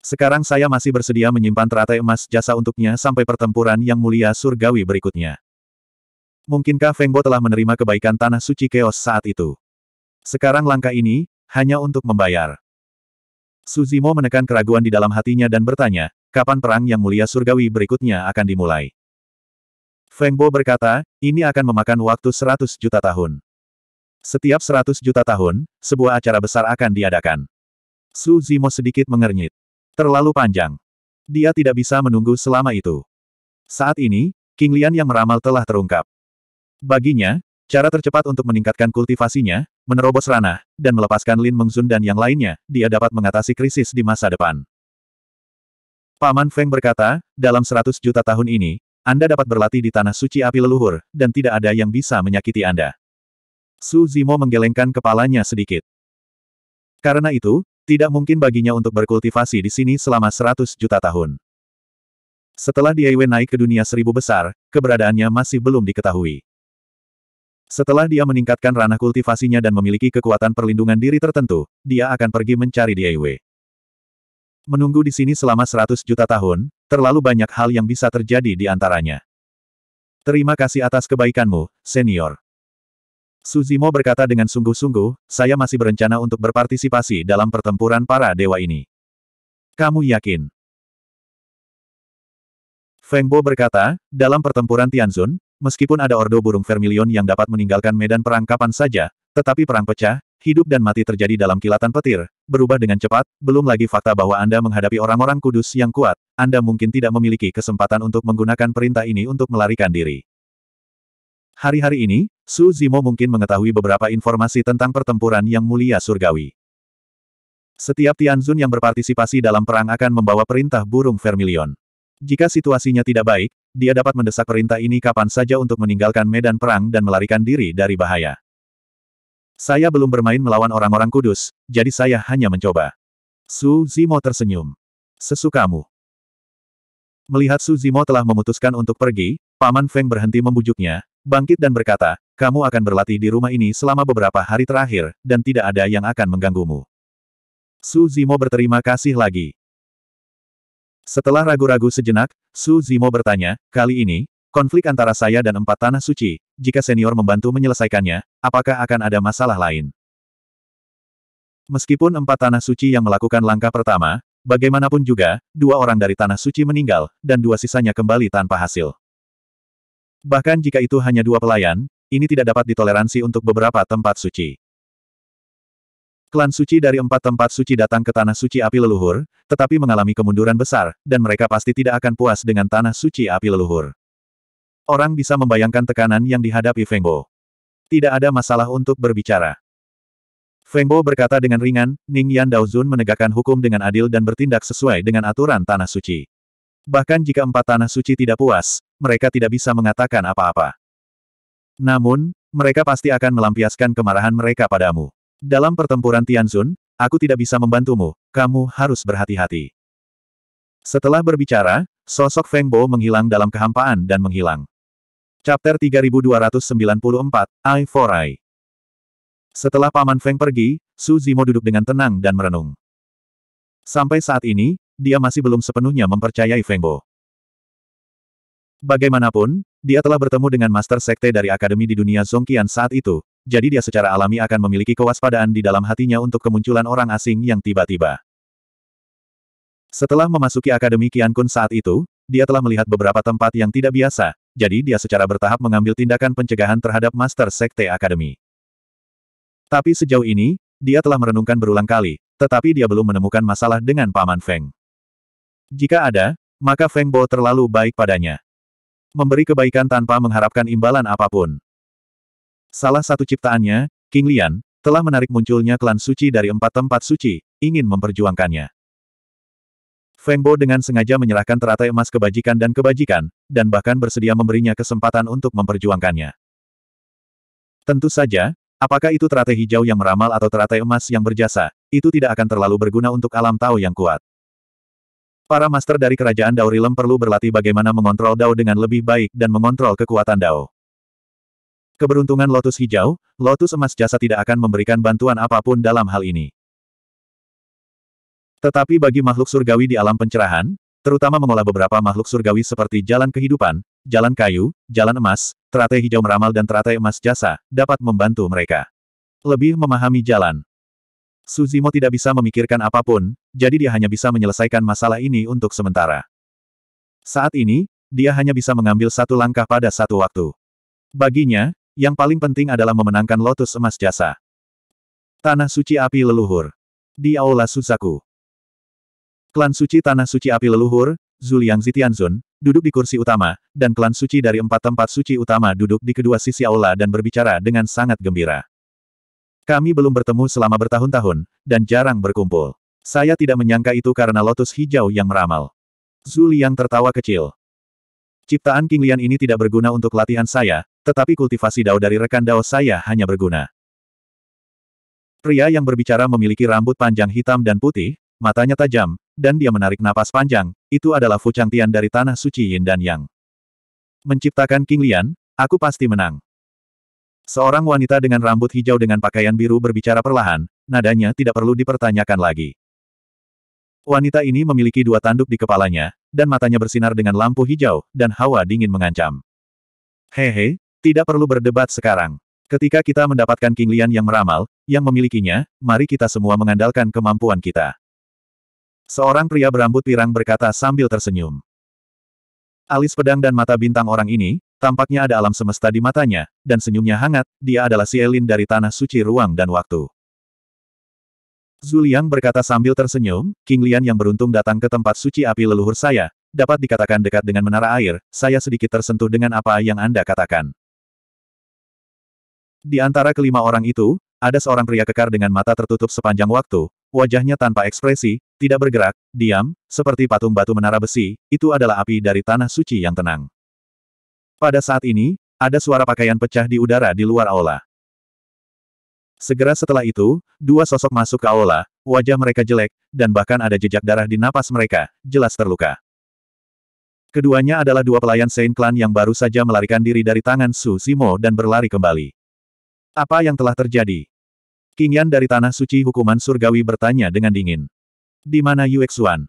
Sekarang saya masih bersedia menyimpan teratai emas jasa untuknya sampai pertempuran yang mulia surgawi berikutnya. Mungkinkah Fengbo telah menerima kebaikan tanah suci keos saat itu? Sekarang langkah ini, hanya untuk membayar. Suzimo menekan keraguan di dalam hatinya dan bertanya, kapan perang yang mulia surgawi berikutnya akan dimulai? Fengbo berkata, ini akan memakan waktu 100 juta tahun. Setiap 100 juta tahun, sebuah acara besar akan diadakan. Su Zimo sedikit mengernyit. Terlalu panjang. Dia tidak bisa menunggu selama itu. Saat ini, King Lian yang meramal telah terungkap. Baginya, cara tercepat untuk meningkatkan kultivasinya, menerobos ranah, dan melepaskan Lin Mengzun dan yang lainnya, dia dapat mengatasi krisis di masa depan. Paman Feng berkata, dalam 100 juta tahun ini, Anda dapat berlatih di tanah suci api leluhur, dan tidak ada yang bisa menyakiti Anda. Su Zimo menggelengkan kepalanya sedikit. Karena itu, tidak mungkin baginya untuk berkultivasi di sini selama 100 juta tahun. Setelah Diawen naik ke dunia seribu besar, keberadaannya masih belum diketahui. Setelah dia meningkatkan ranah kultivasinya dan memiliki kekuatan perlindungan diri tertentu, dia akan pergi mencari Diawen. Menunggu di sini selama 100 juta tahun, terlalu banyak hal yang bisa terjadi di antaranya. Terima kasih atas kebaikanmu, senior. Suzimo berkata dengan sungguh-sungguh, saya masih berencana untuk berpartisipasi dalam pertempuran para dewa ini. Kamu yakin? Feng Bo berkata, dalam pertempuran Tianzun, meskipun ada ordo burung vermilion yang dapat meninggalkan medan perang kapan saja, tetapi perang pecah, hidup dan mati terjadi dalam kilatan petir, berubah dengan cepat, belum lagi fakta bahwa Anda menghadapi orang-orang kudus yang kuat, Anda mungkin tidak memiliki kesempatan untuk menggunakan perintah ini untuk melarikan diri. Hari-hari ini, Su Zimo mungkin mengetahui beberapa informasi tentang pertempuran yang mulia surgawi. Setiap Tianzun yang berpartisipasi dalam perang akan membawa perintah burung vermilion. Jika situasinya tidak baik, dia dapat mendesak perintah ini kapan saja untuk meninggalkan medan perang dan melarikan diri dari bahaya. Saya belum bermain melawan orang-orang kudus, jadi saya hanya mencoba. Su Zimo tersenyum. Sesukamu. Melihat Su Zimo telah memutuskan untuk pergi, Paman Feng berhenti membujuknya, bangkit dan berkata, kamu akan berlatih di rumah ini selama beberapa hari terakhir, dan tidak ada yang akan mengganggumu. Su Zimo berterima kasih lagi. Setelah ragu-ragu sejenak, Su Zimo bertanya, kali ini, konflik antara saya dan empat tanah suci, jika senior membantu menyelesaikannya, apakah akan ada masalah lain? Meskipun empat tanah suci yang melakukan langkah pertama, bagaimanapun juga, dua orang dari tanah suci meninggal, dan dua sisanya kembali tanpa hasil. Bahkan jika itu hanya dua pelayan, ini tidak dapat ditoleransi untuk beberapa tempat suci. Klan suci dari empat tempat suci datang ke Tanah Suci Api Leluhur, tetapi mengalami kemunduran besar, dan mereka pasti tidak akan puas dengan Tanah Suci Api Leluhur. Orang bisa membayangkan tekanan yang dihadapi Fengbo. Tidak ada masalah untuk berbicara. Fengbo berkata dengan ringan, Ning Yan Daozun menegakkan hukum dengan adil dan bertindak sesuai dengan aturan Tanah Suci. Bahkan jika empat tanah suci tidak puas, mereka tidak bisa mengatakan apa-apa. Namun, mereka pasti akan melampiaskan kemarahan mereka padamu. Dalam pertempuran Tianzun, aku tidak bisa membantumu, kamu harus berhati-hati. Setelah berbicara, sosok Feng Bo menghilang dalam kehampaan dan menghilang. Chapter 3294, i for i Setelah Paman Feng pergi, Su Zimo duduk dengan tenang dan merenung. Sampai saat ini, dia masih belum sepenuhnya mempercayai Fengbo. Bagaimanapun, dia telah bertemu dengan Master Sekte dari Akademi di dunia Zongkian saat itu, jadi dia secara alami akan memiliki kewaspadaan di dalam hatinya untuk kemunculan orang asing yang tiba-tiba. Setelah memasuki Akademi Kian Kun saat itu, dia telah melihat beberapa tempat yang tidak biasa, jadi dia secara bertahap mengambil tindakan pencegahan terhadap Master Sekte Akademi. Tapi sejauh ini, dia telah merenungkan berulang kali, tetapi dia belum menemukan masalah dengan Paman Feng. Jika ada, maka Feng Bo terlalu baik padanya. Memberi kebaikan tanpa mengharapkan imbalan apapun. Salah satu ciptaannya, King Lian, telah menarik munculnya klan suci dari empat tempat suci, ingin memperjuangkannya. Feng Bo dengan sengaja menyerahkan teratai emas kebajikan dan kebajikan, dan bahkan bersedia memberinya kesempatan untuk memperjuangkannya. Tentu saja, apakah itu teratai hijau yang meramal atau teratai emas yang berjasa, itu tidak akan terlalu berguna untuk alam tahu yang kuat. Para master dari kerajaan Dao Rilem perlu berlatih bagaimana mengontrol Dao dengan lebih baik dan mengontrol kekuatan Dao. Keberuntungan lotus hijau, lotus emas jasa tidak akan memberikan bantuan apapun dalam hal ini. Tetapi bagi makhluk surgawi di alam pencerahan, terutama mengolah beberapa makhluk surgawi seperti jalan kehidupan, jalan kayu, jalan emas, teratai hijau meramal dan teratai emas jasa, dapat membantu mereka. Lebih memahami jalan, Suzimo tidak bisa memikirkan apapun, jadi dia hanya bisa menyelesaikan masalah ini untuk sementara. Saat ini, dia hanya bisa mengambil satu langkah pada satu waktu. Baginya, yang paling penting adalah memenangkan lotus emas jasa. Tanah suci api leluhur. Di Aula Suzaku. Klan suci Tanah Suci Api Leluhur, Zuliang Zitianzun, duduk di kursi utama, dan klan suci dari empat tempat suci utama duduk di kedua sisi aula dan berbicara dengan sangat gembira. Kami belum bertemu selama bertahun-tahun, dan jarang berkumpul. Saya tidak menyangka itu karena lotus hijau yang meramal. Zuli yang tertawa kecil. Ciptaan King Lian ini tidak berguna untuk latihan saya, tetapi kultivasi dao dari rekan dao saya hanya berguna. Pria yang berbicara memiliki rambut panjang hitam dan putih, matanya tajam, dan dia menarik napas panjang, itu adalah Fu Changtian dari Tanah Suci Yin dan Yang. Menciptakan King Lian, aku pasti menang. Seorang wanita dengan rambut hijau dengan pakaian biru berbicara perlahan, nadanya tidak perlu dipertanyakan lagi. Wanita ini memiliki dua tanduk di kepalanya, dan matanya bersinar dengan lampu hijau, dan hawa dingin mengancam. Hehe, tidak perlu berdebat sekarang. Ketika kita mendapatkan King Lian yang meramal, yang memilikinya, mari kita semua mengandalkan kemampuan kita. Seorang pria berambut pirang berkata sambil tersenyum. Alis pedang dan mata bintang orang ini, Tampaknya ada alam semesta di matanya, dan senyumnya hangat, dia adalah si dari tanah suci ruang dan waktu. Zuliang berkata sambil tersenyum, King Lian yang beruntung datang ke tempat suci api leluhur saya, dapat dikatakan dekat dengan menara air, saya sedikit tersentuh dengan apa yang Anda katakan. Di antara kelima orang itu, ada seorang pria kekar dengan mata tertutup sepanjang waktu, wajahnya tanpa ekspresi, tidak bergerak, diam, seperti patung batu menara besi, itu adalah api dari tanah suci yang tenang. Pada saat ini, ada suara pakaian pecah di udara di luar aula. Segera setelah itu, dua sosok masuk ke aula, wajah mereka jelek, dan bahkan ada jejak darah di napas mereka, jelas terluka. Keduanya adalah dua pelayan Saint Clan yang baru saja melarikan diri dari tangan Su Simo dan berlari kembali. Apa yang telah terjadi? King Yan dari Tanah Suci Hukuman Surgawi bertanya dengan dingin. Di mana Yuexuan?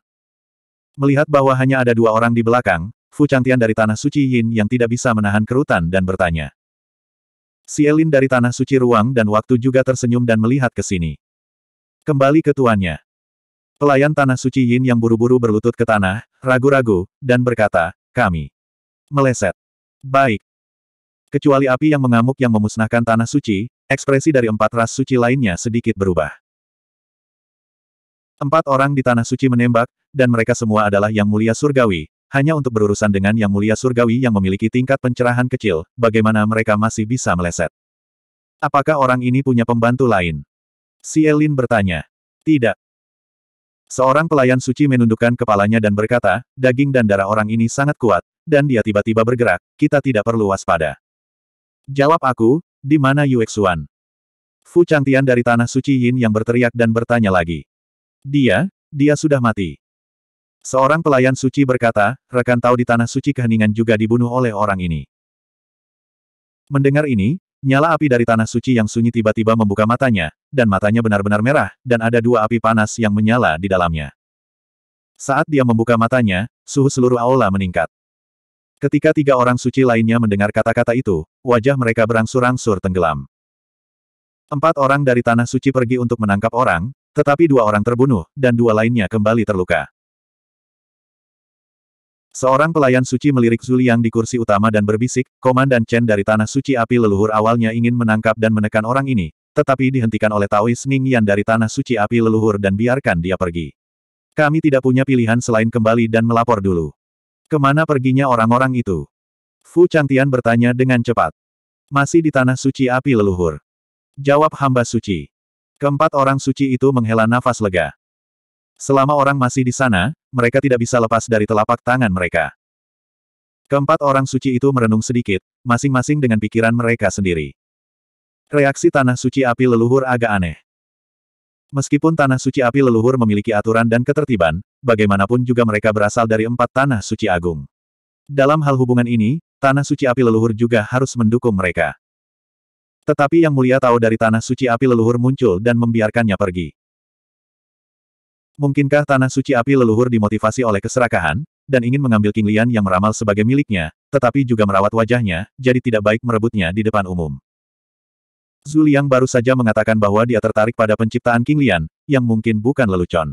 Melihat bahwa hanya ada dua orang di belakang, Fu Changtian dari Tanah Suci Yin yang tidak bisa menahan kerutan dan bertanya. Sielin dari Tanah Suci Ruang dan Waktu juga tersenyum dan melihat ke sini. Kembali ke tuannya. Pelayan Tanah Suci Yin yang buru-buru berlutut ke tanah, ragu-ragu, dan berkata, kami. Meleset. Baik. Kecuali api yang mengamuk yang memusnahkan Tanah Suci, ekspresi dari empat ras suci lainnya sedikit berubah. Empat orang di Tanah Suci menembak, dan mereka semua adalah Yang Mulia Surgawi, hanya untuk berurusan dengan Yang Mulia Surgawi yang memiliki tingkat pencerahan kecil, bagaimana mereka masih bisa meleset. Apakah orang ini punya pembantu lain? Si Elin bertanya. Tidak. Seorang pelayan suci menundukkan kepalanya dan berkata, daging dan darah orang ini sangat kuat, dan dia tiba-tiba bergerak, kita tidak perlu waspada. Jawab aku, di mana Yuexuan? Fu Changtian dari Tanah Suci Yin yang berteriak dan bertanya lagi. Dia, dia sudah mati. Seorang pelayan suci berkata, rekan tahu di tanah suci keheningan juga dibunuh oleh orang ini. Mendengar ini, nyala api dari tanah suci yang sunyi tiba-tiba membuka matanya, dan matanya benar-benar merah, dan ada dua api panas yang menyala di dalamnya. Saat dia membuka matanya, suhu seluruh aula meningkat. Ketika tiga orang suci lainnya mendengar kata-kata itu, wajah mereka berangsur-angsur tenggelam. Empat orang dari tanah suci pergi untuk menangkap orang, tetapi dua orang terbunuh, dan dua lainnya kembali terluka. Seorang pelayan suci melirik Zuliang di kursi utama dan berbisik, Komandan Chen dari Tanah Suci Api Leluhur awalnya ingin menangkap dan menekan orang ini, tetapi dihentikan oleh Taois Yan dari Tanah Suci Api Leluhur dan biarkan dia pergi. Kami tidak punya pilihan selain kembali dan melapor dulu. Kemana perginya orang-orang itu? Fu Changtian bertanya dengan cepat. Masih di Tanah Suci Api Leluhur. Jawab hamba suci. Keempat orang suci itu menghela nafas lega. Selama orang masih di sana, mereka tidak bisa lepas dari telapak tangan mereka. Keempat orang suci itu merenung sedikit, masing-masing dengan pikiran mereka sendiri. Reaksi tanah suci api leluhur agak aneh. Meskipun tanah suci api leluhur memiliki aturan dan ketertiban, bagaimanapun juga mereka berasal dari empat tanah suci agung. Dalam hal hubungan ini, tanah suci api leluhur juga harus mendukung mereka. Tetapi Yang Mulia tahu dari tanah suci api leluhur muncul dan membiarkannya pergi. Mungkinkah Tanah Suci Api Leluhur dimotivasi oleh keserakahan, dan ingin mengambil King Lian yang meramal sebagai miliknya, tetapi juga merawat wajahnya, jadi tidak baik merebutnya di depan umum. Zhu Liang baru saja mengatakan bahwa dia tertarik pada penciptaan King Lian, yang mungkin bukan lelucon.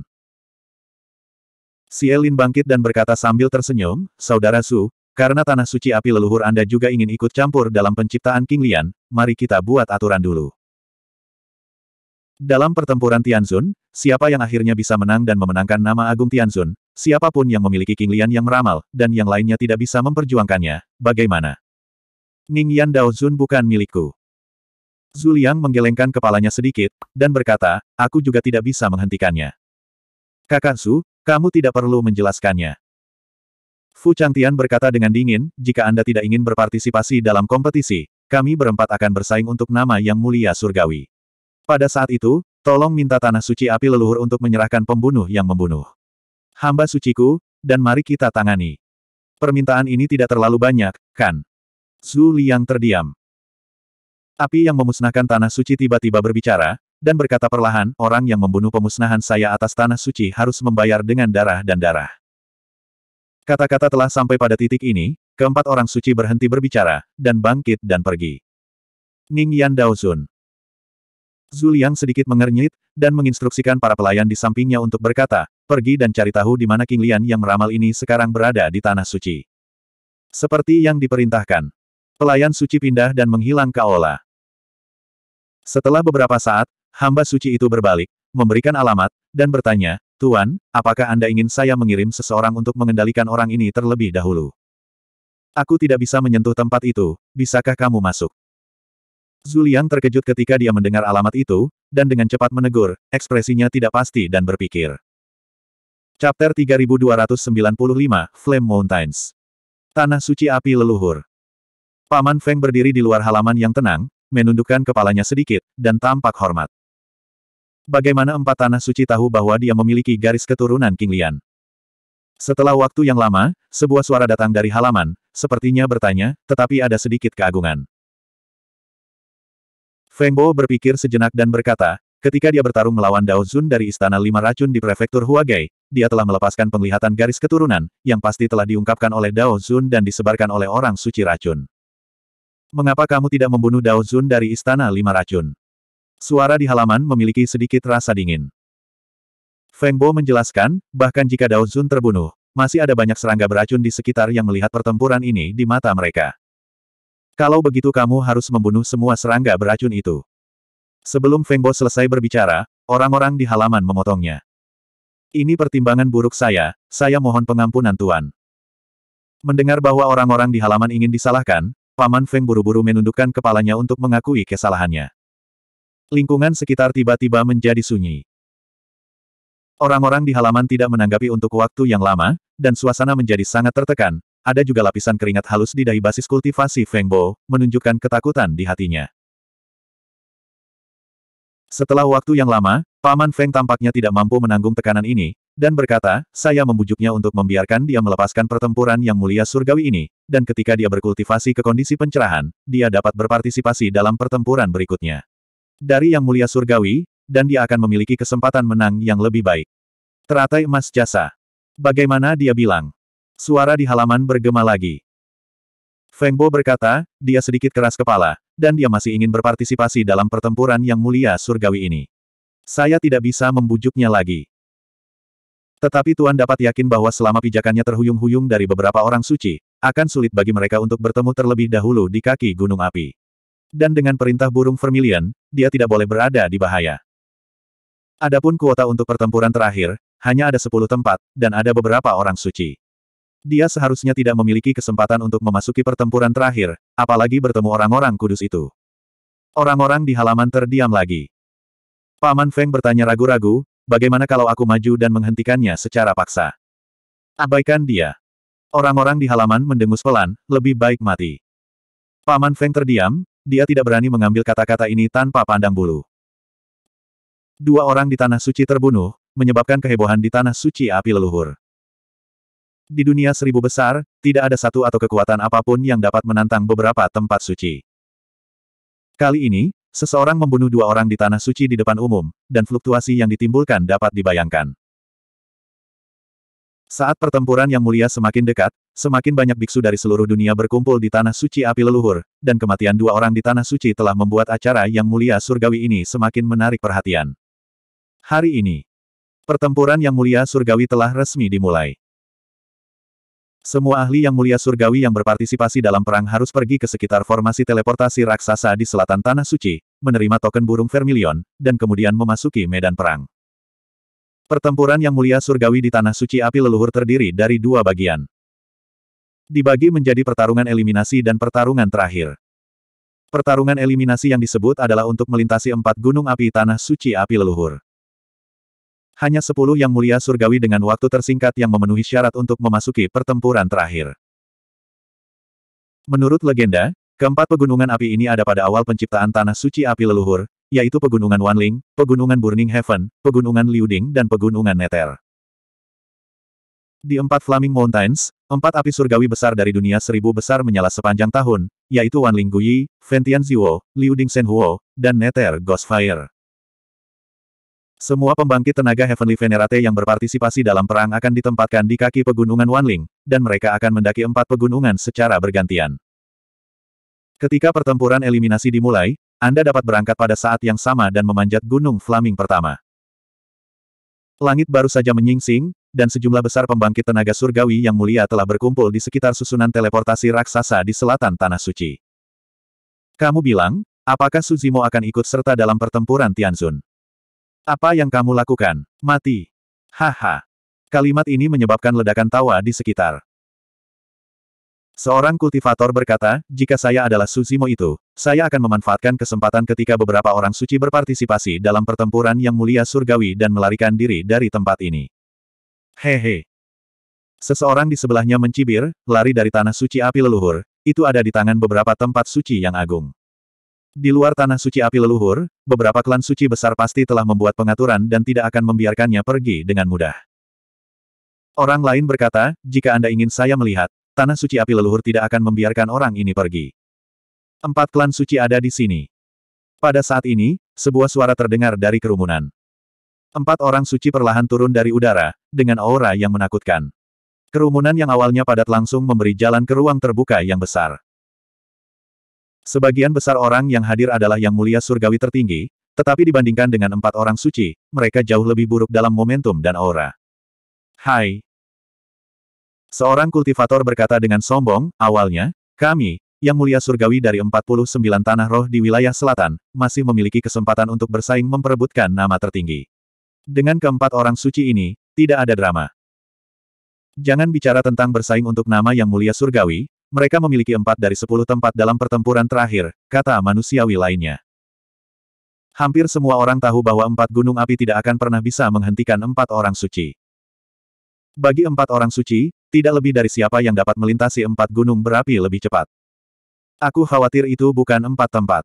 Xie Lin bangkit dan berkata sambil tersenyum, Saudara Su, karena Tanah Suci Api Leluhur Anda juga ingin ikut campur dalam penciptaan King Lian, mari kita buat aturan dulu. Dalam pertempuran Tianzun, siapa yang akhirnya bisa menang dan memenangkan nama Agung Tianzun, siapapun yang memiliki Lian yang meramal, dan yang lainnya tidak bisa memperjuangkannya, bagaimana? Ning Yan Daozun bukan milikku. Zuliang menggelengkan kepalanya sedikit, dan berkata, aku juga tidak bisa menghentikannya. Kakak Su, kamu tidak perlu menjelaskannya. Fu Changtian berkata dengan dingin, jika Anda tidak ingin berpartisipasi dalam kompetisi, kami berempat akan bersaing untuk nama yang mulia surgawi. Pada saat itu, Tolong minta tanah suci api leluhur untuk menyerahkan pembunuh yang membunuh. Hamba suciku, dan mari kita tangani. Permintaan ini tidak terlalu banyak, kan? Zhu Liang terdiam. Api yang memusnahkan tanah suci tiba-tiba berbicara, dan berkata perlahan, orang yang membunuh pemusnahan saya atas tanah suci harus membayar dengan darah dan darah. Kata-kata telah sampai pada titik ini, keempat orang suci berhenti berbicara, dan bangkit dan pergi. Ning Yan Daozun Zuliang sedikit mengernyit, dan menginstruksikan para pelayan di sampingnya untuk berkata, pergi dan cari tahu di mana King Lian yang meramal ini sekarang berada di Tanah Suci. Seperti yang diperintahkan. Pelayan suci pindah dan menghilang ke aula. Setelah beberapa saat, hamba suci itu berbalik, memberikan alamat, dan bertanya, Tuan, apakah Anda ingin saya mengirim seseorang untuk mengendalikan orang ini terlebih dahulu? Aku tidak bisa menyentuh tempat itu, bisakah kamu masuk? Zulian terkejut ketika dia mendengar alamat itu, dan dengan cepat menegur, ekspresinya tidak pasti dan berpikir. Chapter 3295, Flame Mountains Tanah Suci Api Leluhur Paman Feng berdiri di luar halaman yang tenang, menundukkan kepalanya sedikit, dan tampak hormat. Bagaimana empat tanah suci tahu bahwa dia memiliki garis keturunan King Lian? Setelah waktu yang lama, sebuah suara datang dari halaman, sepertinya bertanya, tetapi ada sedikit keagungan. Feng Bo berpikir sejenak dan berkata, ketika dia bertarung melawan Dao Zun dari Istana Lima Racun di Prefektur Huagai, dia telah melepaskan penglihatan garis keturunan, yang pasti telah diungkapkan oleh Dao Zun dan disebarkan oleh orang suci racun. Mengapa kamu tidak membunuh Dao Zun dari Istana Lima Racun? Suara di halaman memiliki sedikit rasa dingin. Feng Bo menjelaskan, bahkan jika Dao Zun terbunuh, masih ada banyak serangga beracun di sekitar yang melihat pertempuran ini di mata mereka. Kalau begitu kamu harus membunuh semua serangga beracun itu. Sebelum Feng Bo selesai berbicara, orang-orang di halaman memotongnya. Ini pertimbangan buruk saya, saya mohon pengampunan Tuan. Mendengar bahwa orang-orang di halaman ingin disalahkan, Paman Feng buru-buru menundukkan kepalanya untuk mengakui kesalahannya. Lingkungan sekitar tiba-tiba menjadi sunyi. Orang-orang di halaman tidak menanggapi untuk waktu yang lama, dan suasana menjadi sangat tertekan, ada juga lapisan keringat halus di dahi basis kultivasi Feng Bo, menunjukkan ketakutan di hatinya. Setelah waktu yang lama, Paman Feng tampaknya tidak mampu menanggung tekanan ini, dan berkata, saya membujuknya untuk membiarkan dia melepaskan pertempuran yang mulia surgawi ini, dan ketika dia berkultivasi ke kondisi pencerahan, dia dapat berpartisipasi dalam pertempuran berikutnya. Dari yang mulia surgawi, dan dia akan memiliki kesempatan menang yang lebih baik. Teratai emas jasa. Bagaimana dia bilang? Suara di halaman bergema lagi. Feng Bo berkata, dia sedikit keras kepala, dan dia masih ingin berpartisipasi dalam pertempuran yang mulia surgawi ini. Saya tidak bisa membujuknya lagi. Tetapi Tuan dapat yakin bahwa selama pijakannya terhuyung-huyung dari beberapa orang suci, akan sulit bagi mereka untuk bertemu terlebih dahulu di kaki gunung api. Dan dengan perintah burung vermilion, dia tidak boleh berada di bahaya. Adapun kuota untuk pertempuran terakhir, hanya ada 10 tempat, dan ada beberapa orang suci. Dia seharusnya tidak memiliki kesempatan untuk memasuki pertempuran terakhir, apalagi bertemu orang-orang kudus itu. Orang-orang di halaman terdiam lagi. Paman Feng bertanya ragu-ragu, bagaimana kalau aku maju dan menghentikannya secara paksa? Abaikan dia. Orang-orang di halaman mendengus pelan, lebih baik mati. Paman Feng terdiam, dia tidak berani mengambil kata-kata ini tanpa pandang bulu. Dua orang di Tanah Suci terbunuh, menyebabkan kehebohan di Tanah Suci Api Leluhur. Di dunia seribu besar, tidak ada satu atau kekuatan apapun yang dapat menantang beberapa tempat suci. Kali ini, seseorang membunuh dua orang di tanah suci di depan umum, dan fluktuasi yang ditimbulkan dapat dibayangkan. Saat pertempuran yang mulia semakin dekat, semakin banyak biksu dari seluruh dunia berkumpul di tanah suci api leluhur, dan kematian dua orang di tanah suci telah membuat acara yang mulia surgawi ini semakin menarik perhatian. Hari ini, pertempuran yang mulia surgawi telah resmi dimulai. Semua ahli yang mulia surgawi yang berpartisipasi dalam perang harus pergi ke sekitar formasi teleportasi raksasa di selatan Tanah Suci, menerima token burung vermilion, dan kemudian memasuki medan perang. Pertempuran yang mulia surgawi di Tanah Suci Api Leluhur terdiri dari dua bagian. Dibagi menjadi pertarungan eliminasi dan pertarungan terakhir. Pertarungan eliminasi yang disebut adalah untuk melintasi empat gunung api Tanah Suci Api Leluhur. Hanya sepuluh yang mulia surgawi dengan waktu tersingkat yang memenuhi syarat untuk memasuki pertempuran terakhir. Menurut legenda, keempat pegunungan api ini ada pada awal penciptaan Tanah Suci Api Leluhur, yaitu Pegunungan Wanling, Pegunungan Burning Heaven, Pegunungan Liuding dan Pegunungan Nether. Di empat Flaming Mountains, empat api surgawi besar dari dunia seribu besar menyala sepanjang tahun, yaitu Wanling Guyi, Ventian Ziwo, Liuding Senhuo, dan Nether Ghostfire. Semua pembangkit tenaga Heavenly Venerate yang berpartisipasi dalam perang akan ditempatkan di kaki pegunungan Wanling, dan mereka akan mendaki empat pegunungan secara bergantian. Ketika pertempuran eliminasi dimulai, Anda dapat berangkat pada saat yang sama dan memanjat Gunung Flaming pertama. Langit baru saja menyingsing, dan sejumlah besar pembangkit tenaga surgawi yang mulia telah berkumpul di sekitar susunan teleportasi raksasa di selatan Tanah Suci. Kamu bilang, apakah Suzimo akan ikut serta dalam pertempuran Tianzun? Apa yang kamu lakukan? Mati. Haha. Kalimat ini menyebabkan ledakan tawa di sekitar. Seorang kultivator berkata, jika saya adalah Suzimo itu, saya akan memanfaatkan kesempatan ketika beberapa orang suci berpartisipasi dalam pertempuran yang mulia surgawi dan melarikan diri dari tempat ini. Hehe. Seseorang di sebelahnya mencibir, lari dari tanah suci api leluhur, itu ada di tangan beberapa tempat suci yang agung. Di luar tanah suci api leluhur, beberapa klan suci besar pasti telah membuat pengaturan dan tidak akan membiarkannya pergi dengan mudah. Orang lain berkata, jika Anda ingin saya melihat, tanah suci api leluhur tidak akan membiarkan orang ini pergi. Empat klan suci ada di sini. Pada saat ini, sebuah suara terdengar dari kerumunan. Empat orang suci perlahan turun dari udara, dengan aura yang menakutkan. Kerumunan yang awalnya padat langsung memberi jalan ke ruang terbuka yang besar. Sebagian besar orang yang hadir adalah yang mulia surgawi tertinggi, tetapi dibandingkan dengan empat orang suci, mereka jauh lebih buruk dalam momentum dan aura. Hai. Seorang kultivator berkata dengan sombong, awalnya, kami, yang mulia surgawi dari 49 tanah roh di wilayah selatan, masih memiliki kesempatan untuk bersaing memperebutkan nama tertinggi. Dengan keempat orang suci ini, tidak ada drama. Jangan bicara tentang bersaing untuk nama yang mulia surgawi, mereka memiliki empat dari sepuluh tempat dalam pertempuran terakhir, kata manusiawi lainnya. Hampir semua orang tahu bahwa empat gunung api tidak akan pernah bisa menghentikan empat orang suci. Bagi empat orang suci, tidak lebih dari siapa yang dapat melintasi empat gunung berapi lebih cepat. Aku khawatir itu bukan empat tempat.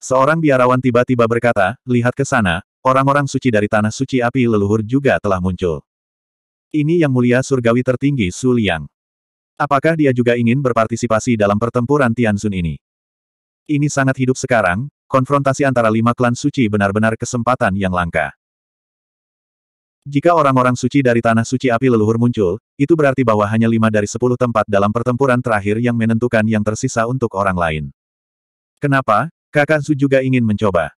Seorang biarawan tiba-tiba berkata, lihat ke sana, orang-orang suci dari tanah suci api leluhur juga telah muncul. Ini yang mulia surgawi tertinggi Suliang." Apakah dia juga ingin berpartisipasi dalam pertempuran Tianzun ini? Ini sangat hidup sekarang, konfrontasi antara lima klan suci benar-benar kesempatan yang langka. Jika orang-orang suci dari tanah suci api leluhur muncul, itu berarti bahwa hanya lima dari sepuluh tempat dalam pertempuran terakhir yang menentukan yang tersisa untuk orang lain. Kenapa? Kakak Su juga ingin mencoba.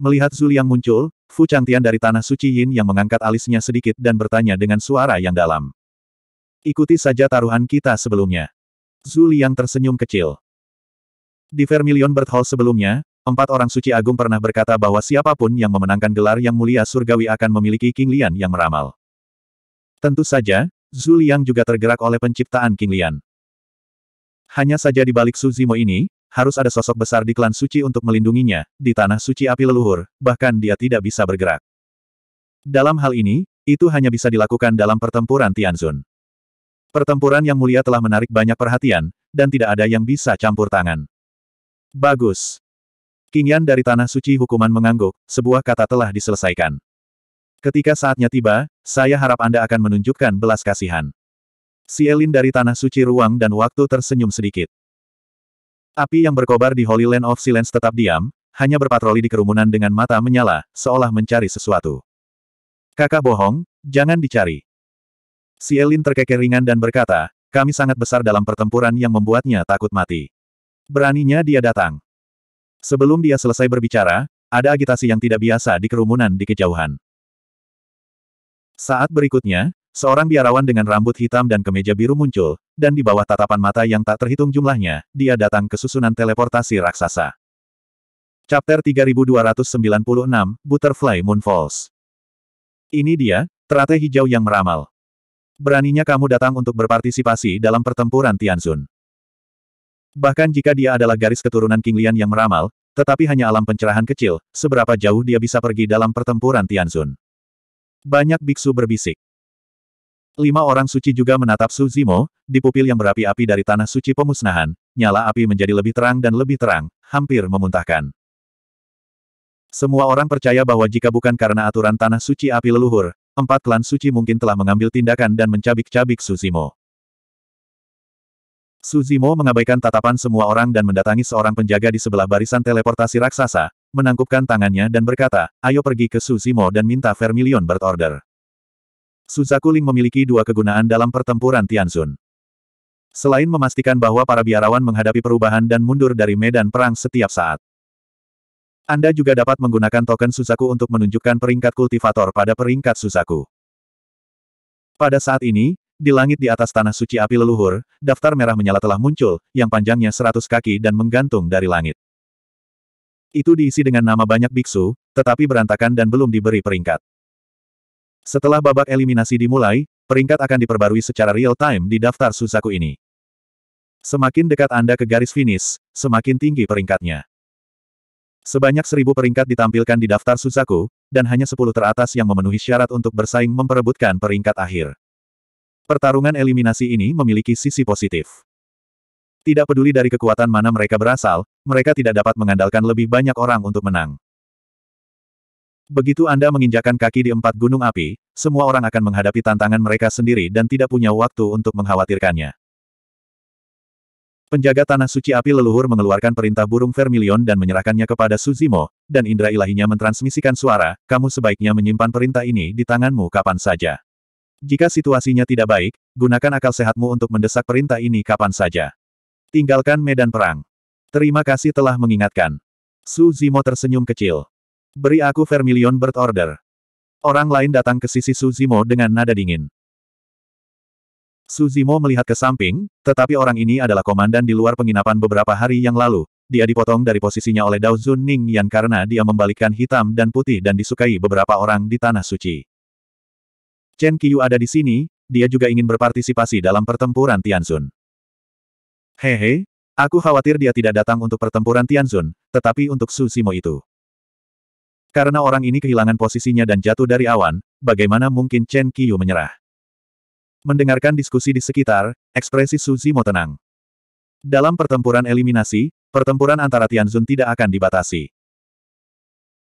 Melihat Zul yang muncul, Fu Changtian dari tanah suci Yin yang mengangkat alisnya sedikit dan bertanya dengan suara yang dalam. Ikuti saja taruhan kita sebelumnya. Zhu Liang tersenyum kecil. Di Vermilion Bird Hall sebelumnya, empat orang suci agung pernah berkata bahwa siapapun yang memenangkan gelar yang mulia surgawi akan memiliki King Lian yang meramal. Tentu saja, Zhu Liang juga tergerak oleh penciptaan King Lian. Hanya saja di balik Suzimo ini, harus ada sosok besar di klan suci untuk melindunginya, di tanah suci api leluhur, bahkan dia tidak bisa bergerak. Dalam hal ini, itu hanya bisa dilakukan dalam pertempuran Tianzun. Pertempuran yang mulia telah menarik banyak perhatian, dan tidak ada yang bisa campur tangan. Bagus. Yan dari Tanah Suci Hukuman mengangguk, sebuah kata telah diselesaikan. Ketika saatnya tiba, saya harap Anda akan menunjukkan belas kasihan. Sielin dari Tanah Suci Ruang dan Waktu tersenyum sedikit. Api yang berkobar di Holy Land of Silence tetap diam, hanya berpatroli di kerumunan dengan mata menyala, seolah mencari sesuatu. Kakak bohong, jangan dicari. Sielin terkekeh ringan dan berkata, kami sangat besar dalam pertempuran yang membuatnya takut mati. Beraninya dia datang. Sebelum dia selesai berbicara, ada agitasi yang tidak biasa di kerumunan di kejauhan. Saat berikutnya, seorang biarawan dengan rambut hitam dan kemeja biru muncul, dan di bawah tatapan mata yang tak terhitung jumlahnya, dia datang ke susunan teleportasi raksasa. Chapter 3296, Butterfly Moon Falls. Ini dia, teratai hijau yang meramal beraninya kamu datang untuk berpartisipasi dalam pertempuran Tianzun. Bahkan jika dia adalah garis keturunan King Lian yang meramal, tetapi hanya alam pencerahan kecil, seberapa jauh dia bisa pergi dalam pertempuran Tianzun. Banyak biksu berbisik. Lima orang suci juga menatap Su Zimo, di pupil yang berapi-api dari tanah suci pemusnahan, nyala api menjadi lebih terang dan lebih terang, hampir memuntahkan. Semua orang percaya bahwa jika bukan karena aturan tanah suci api leluhur, empat klan suci mungkin telah mengambil tindakan dan mencabik-cabik Suzimo. Suzimo mengabaikan tatapan semua orang dan mendatangi seorang penjaga di sebelah barisan teleportasi raksasa, menangkupkan tangannya dan berkata, ayo pergi ke Suzimo dan minta Vermilion Bird Order. Suzakuling memiliki dua kegunaan dalam pertempuran Tianzun. Selain memastikan bahwa para biarawan menghadapi perubahan dan mundur dari medan perang setiap saat. Anda juga dapat menggunakan token Suzaku untuk menunjukkan peringkat kultivator pada peringkat Suzaku. Pada saat ini, di langit di atas tanah suci api leluhur, daftar merah menyala telah muncul, yang panjangnya 100 kaki dan menggantung dari langit. Itu diisi dengan nama banyak biksu, tetapi berantakan dan belum diberi peringkat. Setelah babak eliminasi dimulai, peringkat akan diperbarui secara real-time di daftar Suzaku ini. Semakin dekat Anda ke garis finish, semakin tinggi peringkatnya. Sebanyak seribu peringkat ditampilkan di daftar Suzaku, dan hanya sepuluh teratas yang memenuhi syarat untuk bersaing memperebutkan peringkat akhir. Pertarungan eliminasi ini memiliki sisi positif. Tidak peduli dari kekuatan mana mereka berasal, mereka tidak dapat mengandalkan lebih banyak orang untuk menang. Begitu Anda menginjakan kaki di empat gunung api, semua orang akan menghadapi tantangan mereka sendiri dan tidak punya waktu untuk mengkhawatirkannya. Penjaga Tanah Suci Api Leluhur mengeluarkan perintah burung vermilion dan menyerahkannya kepada Suzimo, dan indera ilahinya mentransmisikan suara, kamu sebaiknya menyimpan perintah ini di tanganmu kapan saja. Jika situasinya tidak baik, gunakan akal sehatmu untuk mendesak perintah ini kapan saja. Tinggalkan medan perang. Terima kasih telah mengingatkan. Suzimo tersenyum kecil. Beri aku Vermilion Bird Order. Orang lain datang ke sisi Suzimo dengan nada dingin. Suzimo melihat ke samping, tetapi orang ini adalah komandan di luar penginapan beberapa hari yang lalu. Dia dipotong dari posisinya oleh Dao Zun Ning Yan karena dia membalikkan hitam dan putih dan disukai beberapa orang di Tanah Suci. Chen Qiyu ada di sini, dia juga ingin berpartisipasi dalam pertempuran Tianzun. Hehe, aku khawatir dia tidak datang untuk pertempuran Tianzun, tetapi untuk Su Suzimo itu. Karena orang ini kehilangan posisinya dan jatuh dari awan, bagaimana mungkin Chen Qiyu menyerah? Mendengarkan diskusi di sekitar, ekspresi mau tenang. Dalam pertempuran eliminasi, pertempuran antara Tianzun tidak akan dibatasi.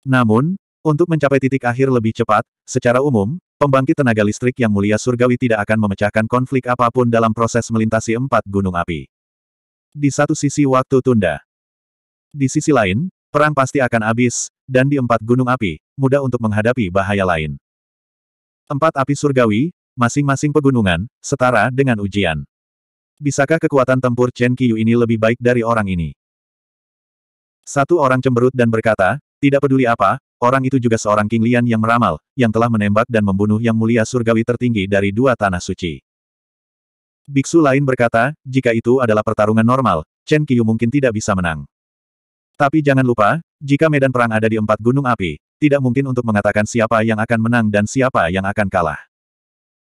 Namun, untuk mencapai titik akhir lebih cepat, secara umum, pembangkit tenaga listrik yang mulia surgawi tidak akan memecahkan konflik apapun dalam proses melintasi empat gunung api. Di satu sisi waktu tunda. Di sisi lain, perang pasti akan habis, dan di empat gunung api, mudah untuk menghadapi bahaya lain. Empat api surgawi, masing-masing pegunungan, setara dengan ujian. Bisakah kekuatan tempur Chen Qiyu ini lebih baik dari orang ini? Satu orang cemberut dan berkata, tidak peduli apa, orang itu juga seorang King Lian yang meramal, yang telah menembak dan membunuh yang mulia surgawi tertinggi dari dua tanah suci. Biksu lain berkata, jika itu adalah pertarungan normal, Chen Qiyu mungkin tidak bisa menang. Tapi jangan lupa, jika medan perang ada di empat gunung api, tidak mungkin untuk mengatakan siapa yang akan menang dan siapa yang akan kalah.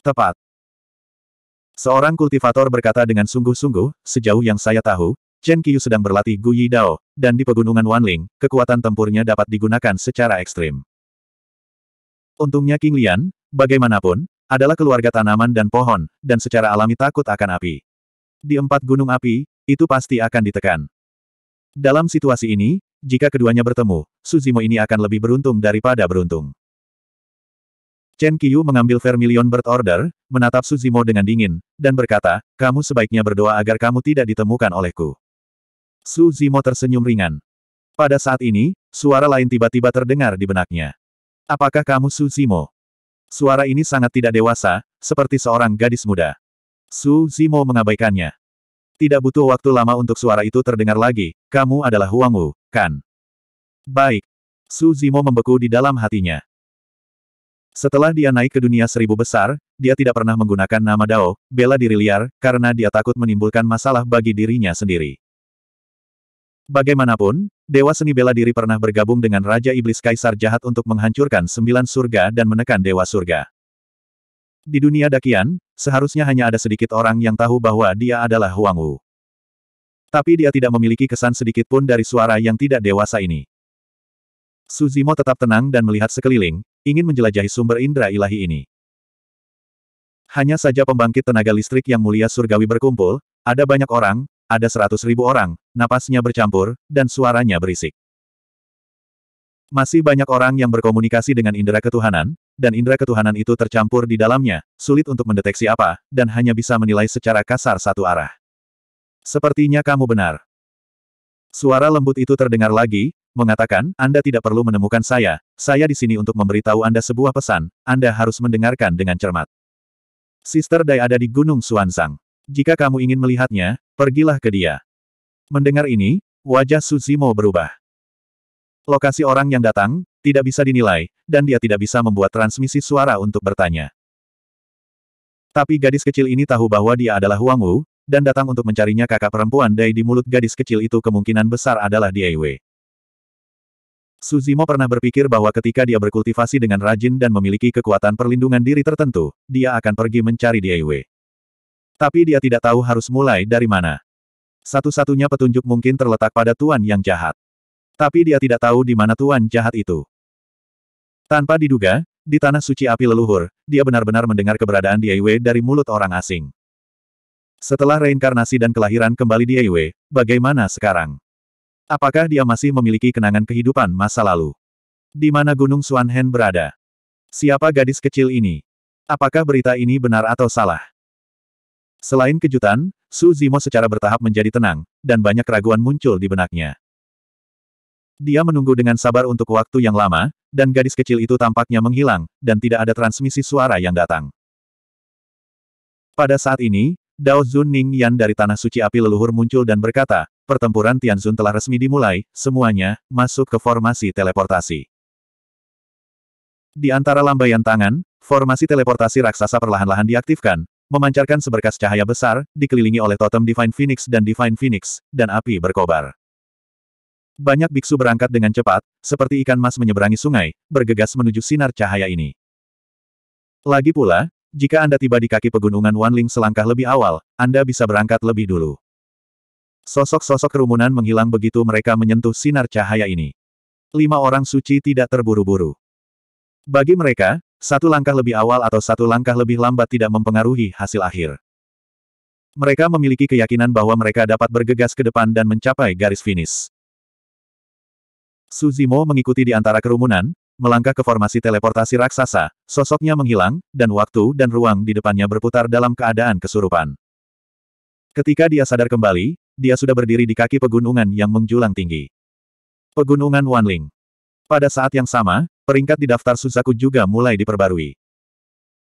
Tepat. Seorang kultivator berkata dengan sungguh-sungguh, sejauh yang saya tahu, Chen Qiyu sedang berlatih Gu Yi Dao, dan di pegunungan Wanling, kekuatan tempurnya dapat digunakan secara ekstrim. Untungnya King Lian, bagaimanapun, adalah keluarga tanaman dan pohon, dan secara alami takut akan api. Di empat gunung api, itu pasti akan ditekan. Dalam situasi ini, jika keduanya bertemu, Suzimo ini akan lebih beruntung daripada beruntung. Chen Qiu mengambil Vermilion Bird Order, menatap Suzimo dengan dingin, dan berkata, kamu sebaiknya berdoa agar kamu tidak ditemukan olehku. Suzimo tersenyum ringan. Pada saat ini, suara lain tiba-tiba terdengar di benaknya. Apakah kamu Suzimo? Suara ini sangat tidak dewasa, seperti seorang gadis muda. Suzimo mengabaikannya. Tidak butuh waktu lama untuk suara itu terdengar lagi, kamu adalah Huangwu, kan? Baik. Suzimo membeku di dalam hatinya. Setelah dia naik ke dunia seribu besar, dia tidak pernah menggunakan nama Dao, bela diri liar, karena dia takut menimbulkan masalah bagi dirinya sendiri. Bagaimanapun, Dewa Seni Bela Diri pernah bergabung dengan Raja Iblis Kaisar Jahat untuk menghancurkan sembilan surga dan menekan Dewa Surga. Di dunia Dakian, seharusnya hanya ada sedikit orang yang tahu bahwa dia adalah Huang Wu. Tapi dia tidak memiliki kesan sedikit pun dari suara yang tidak dewasa ini. Suzimo tetap tenang dan melihat sekeliling, ingin menjelajahi sumber indera ilahi ini. Hanya saja pembangkit tenaga listrik yang mulia surgawi berkumpul, ada banyak orang, ada seratus ribu orang, napasnya bercampur, dan suaranya berisik. Masih banyak orang yang berkomunikasi dengan indera ketuhanan, dan indera ketuhanan itu tercampur di dalamnya, sulit untuk mendeteksi apa, dan hanya bisa menilai secara kasar satu arah. Sepertinya kamu benar. Suara lembut itu terdengar lagi, mengatakan, Anda tidak perlu menemukan saya, saya di sini untuk memberitahu Anda sebuah pesan, Anda harus mendengarkan dengan cermat. Sister Dai ada di Gunung Suansang. Jika kamu ingin melihatnya, pergilah ke dia. Mendengar ini, wajah Suzimo berubah. Lokasi orang yang datang, tidak bisa dinilai, dan dia tidak bisa membuat transmisi suara untuk bertanya. Tapi gadis kecil ini tahu bahwa dia adalah Huang Wu, dan datang untuk mencarinya kakak perempuan Dai di mulut gadis kecil itu kemungkinan besar adalah Wei. Suzimo pernah berpikir bahwa ketika dia berkultivasi dengan rajin dan memiliki kekuatan perlindungan diri tertentu, dia akan pergi mencari Wei. Tapi dia tidak tahu harus mulai dari mana. Satu-satunya petunjuk mungkin terletak pada Tuan Yang Jahat. Tapi dia tidak tahu di mana Tuan Jahat itu. Tanpa diduga, di Tanah Suci Api Leluhur, dia benar-benar mendengar keberadaan Wei dari mulut orang asing. Setelah reinkarnasi dan kelahiran kembali di Eiwe, bagaimana sekarang? Apakah dia masih memiliki kenangan kehidupan masa lalu? Di mana Gunung Suanhen berada? Siapa gadis kecil ini? Apakah berita ini benar atau salah? Selain kejutan, Su Zimo secara bertahap menjadi tenang, dan banyak keraguan muncul di benaknya. Dia menunggu dengan sabar untuk waktu yang lama, dan gadis kecil itu tampaknya menghilang, dan tidak ada transmisi suara yang datang. Pada saat ini, Dao Zun Ning Yan dari Tanah Suci Api Leluhur muncul dan berkata, pertempuran Tianzun telah resmi dimulai, semuanya, masuk ke formasi teleportasi. Di antara lambaian tangan, formasi teleportasi raksasa perlahan-lahan diaktifkan, memancarkan seberkas cahaya besar, dikelilingi oleh totem Divine Phoenix dan Divine Phoenix, dan api berkobar. Banyak biksu berangkat dengan cepat, seperti ikan mas menyeberangi sungai, bergegas menuju sinar cahaya ini. Lagi pula, jika Anda tiba di kaki pegunungan Wanling selangkah lebih awal, Anda bisa berangkat lebih dulu. Sosok-sosok kerumunan menghilang begitu mereka menyentuh sinar cahaya ini. Lima orang suci tidak terburu-buru. Bagi mereka, satu langkah lebih awal atau satu langkah lebih lambat tidak mempengaruhi hasil akhir. Mereka memiliki keyakinan bahwa mereka dapat bergegas ke depan dan mencapai garis finish. Suzimo mengikuti di antara kerumunan, melangkah ke formasi teleportasi raksasa, sosoknya menghilang, dan waktu dan ruang di depannya berputar dalam keadaan kesurupan. Ketika dia sadar kembali, dia sudah berdiri di kaki pegunungan yang menjulang tinggi. Pegunungan Wanling. Pada saat yang sama, peringkat di daftar Suzaku juga mulai diperbarui.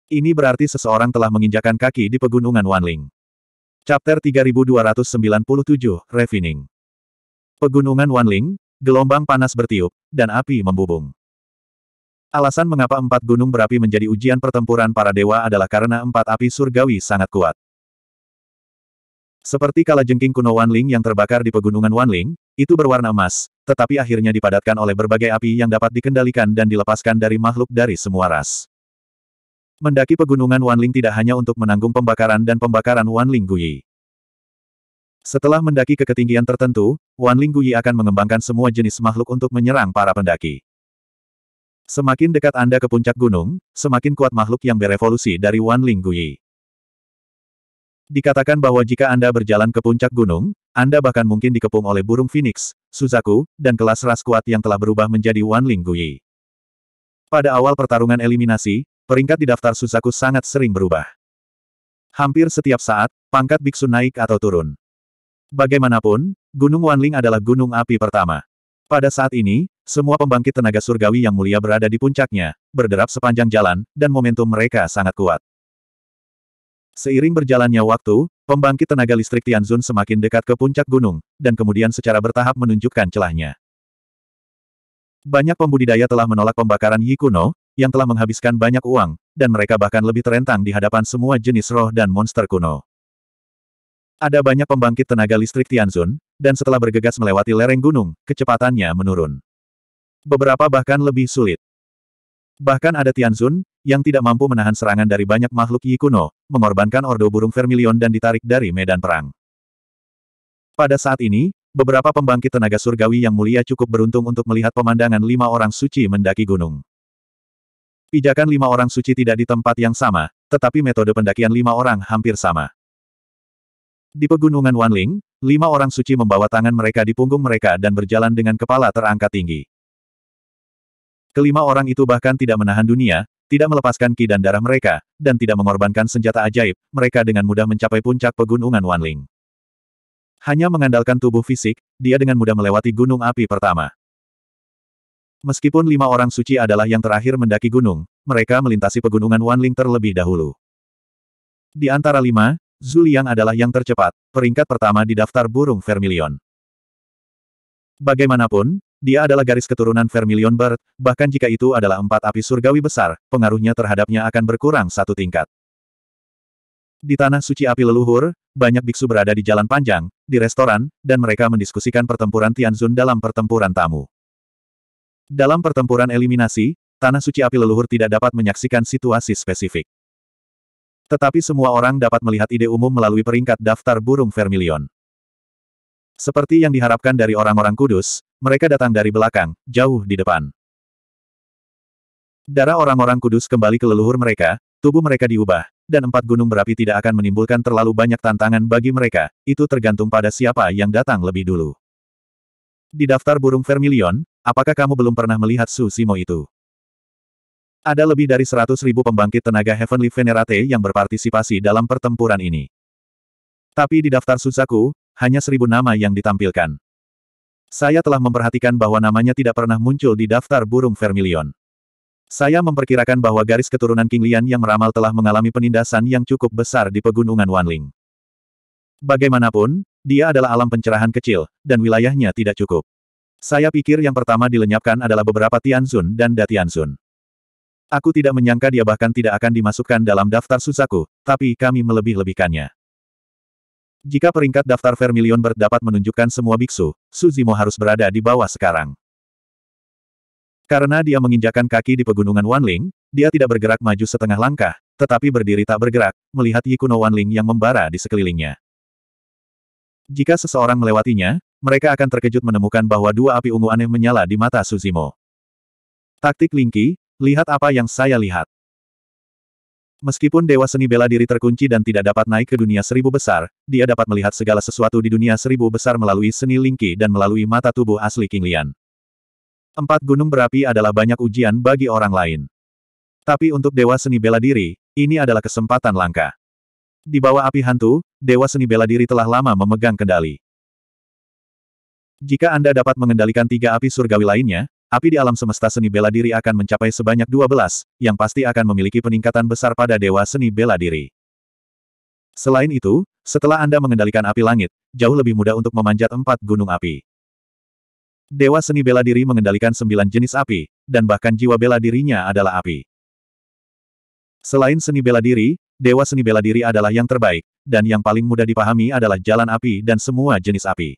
Ini berarti seseorang telah menginjakan kaki di pegunungan Wanling. Chapter 3297, Refining Pegunungan Wanling, gelombang panas bertiup, dan api membubung. Alasan mengapa empat gunung berapi menjadi ujian pertempuran para dewa adalah karena empat api surgawi sangat kuat. Seperti kala jengking kuno Wanling yang terbakar di pegunungan Wanling, itu berwarna emas, tetapi akhirnya dipadatkan oleh berbagai api yang dapat dikendalikan dan dilepaskan dari makhluk dari semua ras. Mendaki pegunungan Wanling tidak hanya untuk menanggung pembakaran dan pembakaran Wanling Guyi. Setelah mendaki ke ketinggian tertentu, Wanling Guyi akan mengembangkan semua jenis makhluk untuk menyerang para pendaki. Semakin dekat Anda ke puncak gunung, semakin kuat makhluk yang berevolusi dari Wan Ling Gui. Dikatakan bahwa jika Anda berjalan ke puncak gunung, Anda bahkan mungkin dikepung oleh burung phoenix, Suzaku, dan kelas ras kuat yang telah berubah menjadi Wan Ling Gui. Pada awal pertarungan eliminasi, peringkat di daftar Suzaku sangat sering berubah. Hampir setiap saat, pangkat biksu naik atau turun. Bagaimanapun, Gunung Wanling adalah gunung api pertama. Pada saat ini, semua pembangkit tenaga surgawi yang mulia berada di puncaknya, berderap sepanjang jalan, dan momentum mereka sangat kuat. Seiring berjalannya waktu, pembangkit tenaga listrik Tianzun semakin dekat ke puncak gunung, dan kemudian secara bertahap menunjukkan celahnya. Banyak pembudidaya telah menolak pembakaran Yi Kuno, yang telah menghabiskan banyak uang, dan mereka bahkan lebih terentang di hadapan semua jenis roh dan monster kuno. Ada banyak pembangkit tenaga listrik Tianzun, dan setelah bergegas melewati lereng gunung, kecepatannya menurun. Beberapa bahkan lebih sulit. Bahkan ada Tianzun, yang tidak mampu menahan serangan dari banyak makhluk Yi kuno, mengorbankan Ordo Burung Vermilion dan ditarik dari medan perang. Pada saat ini, beberapa pembangkit tenaga surgawi yang mulia cukup beruntung untuk melihat pemandangan lima orang suci mendaki gunung. Pijakan lima orang suci tidak di tempat yang sama, tetapi metode pendakian lima orang hampir sama. Di pegunungan Wanling, lima orang suci membawa tangan mereka di punggung mereka dan berjalan dengan kepala terangkat tinggi. Kelima orang itu bahkan tidak menahan dunia, tidak melepaskan ki dan darah mereka, dan tidak mengorbankan senjata ajaib, mereka dengan mudah mencapai puncak pegunungan Wanling. Hanya mengandalkan tubuh fisik, dia dengan mudah melewati gunung api pertama. Meskipun lima orang suci adalah yang terakhir mendaki gunung, mereka melintasi pegunungan Wanling terlebih dahulu. Di antara lima, Zuliang adalah yang tercepat, peringkat pertama di daftar burung Vermilion. Bagaimanapun, dia adalah garis keturunan Vermilion Bird, bahkan jika itu adalah empat api surgawi besar, pengaruhnya terhadapnya akan berkurang satu tingkat. Di tanah suci api leluhur, banyak biksu berada di jalan panjang, di restoran, dan mereka mendiskusikan pertempuran Tianzun dalam pertempuran tamu. Dalam pertempuran eliminasi, tanah suci api leluhur tidak dapat menyaksikan situasi spesifik. Tetapi semua orang dapat melihat ide umum melalui peringkat daftar burung vermilion. Seperti yang diharapkan dari orang-orang kudus, mereka datang dari belakang, jauh di depan. Darah orang-orang kudus kembali ke leluhur mereka, tubuh mereka diubah, dan empat gunung berapi tidak akan menimbulkan terlalu banyak tantangan bagi mereka, itu tergantung pada siapa yang datang lebih dulu. Di daftar burung vermilion, apakah kamu belum pernah melihat Su Simo itu? Ada lebih dari seratus ribu pembangkit tenaga Heavenly Venerate yang berpartisipasi dalam pertempuran ini. Tapi di daftar Susaku, hanya seribu nama yang ditampilkan. Saya telah memperhatikan bahwa namanya tidak pernah muncul di daftar burung vermilion. Saya memperkirakan bahwa garis keturunan King Lian yang meramal telah mengalami penindasan yang cukup besar di pegunungan Wanling. Bagaimanapun, dia adalah alam pencerahan kecil, dan wilayahnya tidak cukup. Saya pikir yang pertama dilenyapkan adalah beberapa Tianzun dan Datianzun. Aku tidak menyangka dia bahkan tidak akan dimasukkan dalam daftar susaku, tapi kami melebih-lebihkannya. Jika peringkat daftar Vermilion Bird dapat menunjukkan semua biksu, Suzimo harus berada di bawah sekarang. Karena dia menginjakan kaki di pegunungan Wanling, dia tidak bergerak maju setengah langkah, tetapi berdiri tak bergerak, melihat Yikuno Wanling yang membara di sekelilingnya. Jika seseorang melewatinya, mereka akan terkejut menemukan bahwa dua api ungu aneh menyala di mata Suzimo. Taktik Lingki, lihat apa yang saya lihat. Meskipun Dewa Seni Bela Diri terkunci dan tidak dapat naik ke dunia seribu besar, dia dapat melihat segala sesuatu di dunia seribu besar melalui seni lingki dan melalui mata tubuh asli King Lian. Empat gunung berapi adalah banyak ujian bagi orang lain. Tapi untuk Dewa Seni Bela Diri, ini adalah kesempatan langka. Di bawah api hantu, Dewa Seni Bela Diri telah lama memegang kendali. Jika Anda dapat mengendalikan tiga api surgawi lainnya, api di alam semesta seni bela diri akan mencapai sebanyak 12, yang pasti akan memiliki peningkatan besar pada Dewa Seni Bela Diri. Selain itu, setelah Anda mengendalikan api langit, jauh lebih mudah untuk memanjat empat gunung api. Dewa Seni Bela Diri mengendalikan sembilan jenis api, dan bahkan jiwa bela dirinya adalah api. Selain seni bela diri, Dewa Seni Bela Diri adalah yang terbaik, dan yang paling mudah dipahami adalah jalan api dan semua jenis api.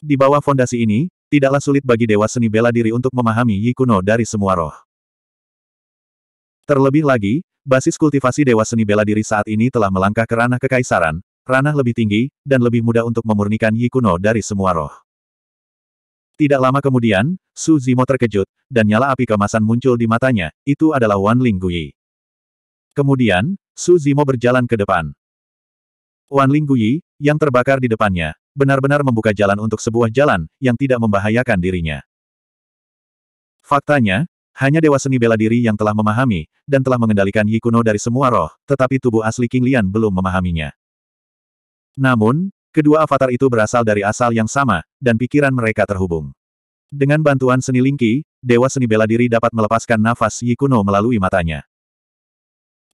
Di bawah fondasi ini, tidaklah sulit bagi Dewa Seni Bela Diri untuk memahami Yi Kuno dari semua roh. Terlebih lagi, basis kultivasi Dewa Seni Bela Diri saat ini telah melangkah ke ranah kekaisaran, ranah lebih tinggi, dan lebih mudah untuk memurnikan Yi Kuno dari semua roh. Tidak lama kemudian, Su Zimo terkejut, dan nyala api kemasan muncul di matanya, itu adalah Wan Ling Guyi. Kemudian, Su Zimo berjalan ke depan. Wan Ling Guyi, yang terbakar di depannya, benar-benar membuka jalan untuk sebuah jalan yang tidak membahayakan dirinya. Faktanya, hanya dewa seni bela diri yang telah memahami dan telah mengendalikan Yikuno dari semua roh, tetapi tubuh asli King Lian belum memahaminya. Namun, kedua avatar itu berasal dari asal yang sama, dan pikiran mereka terhubung. Dengan bantuan seni lingki, dewa seni bela diri dapat melepaskan nafas Yikuno melalui matanya.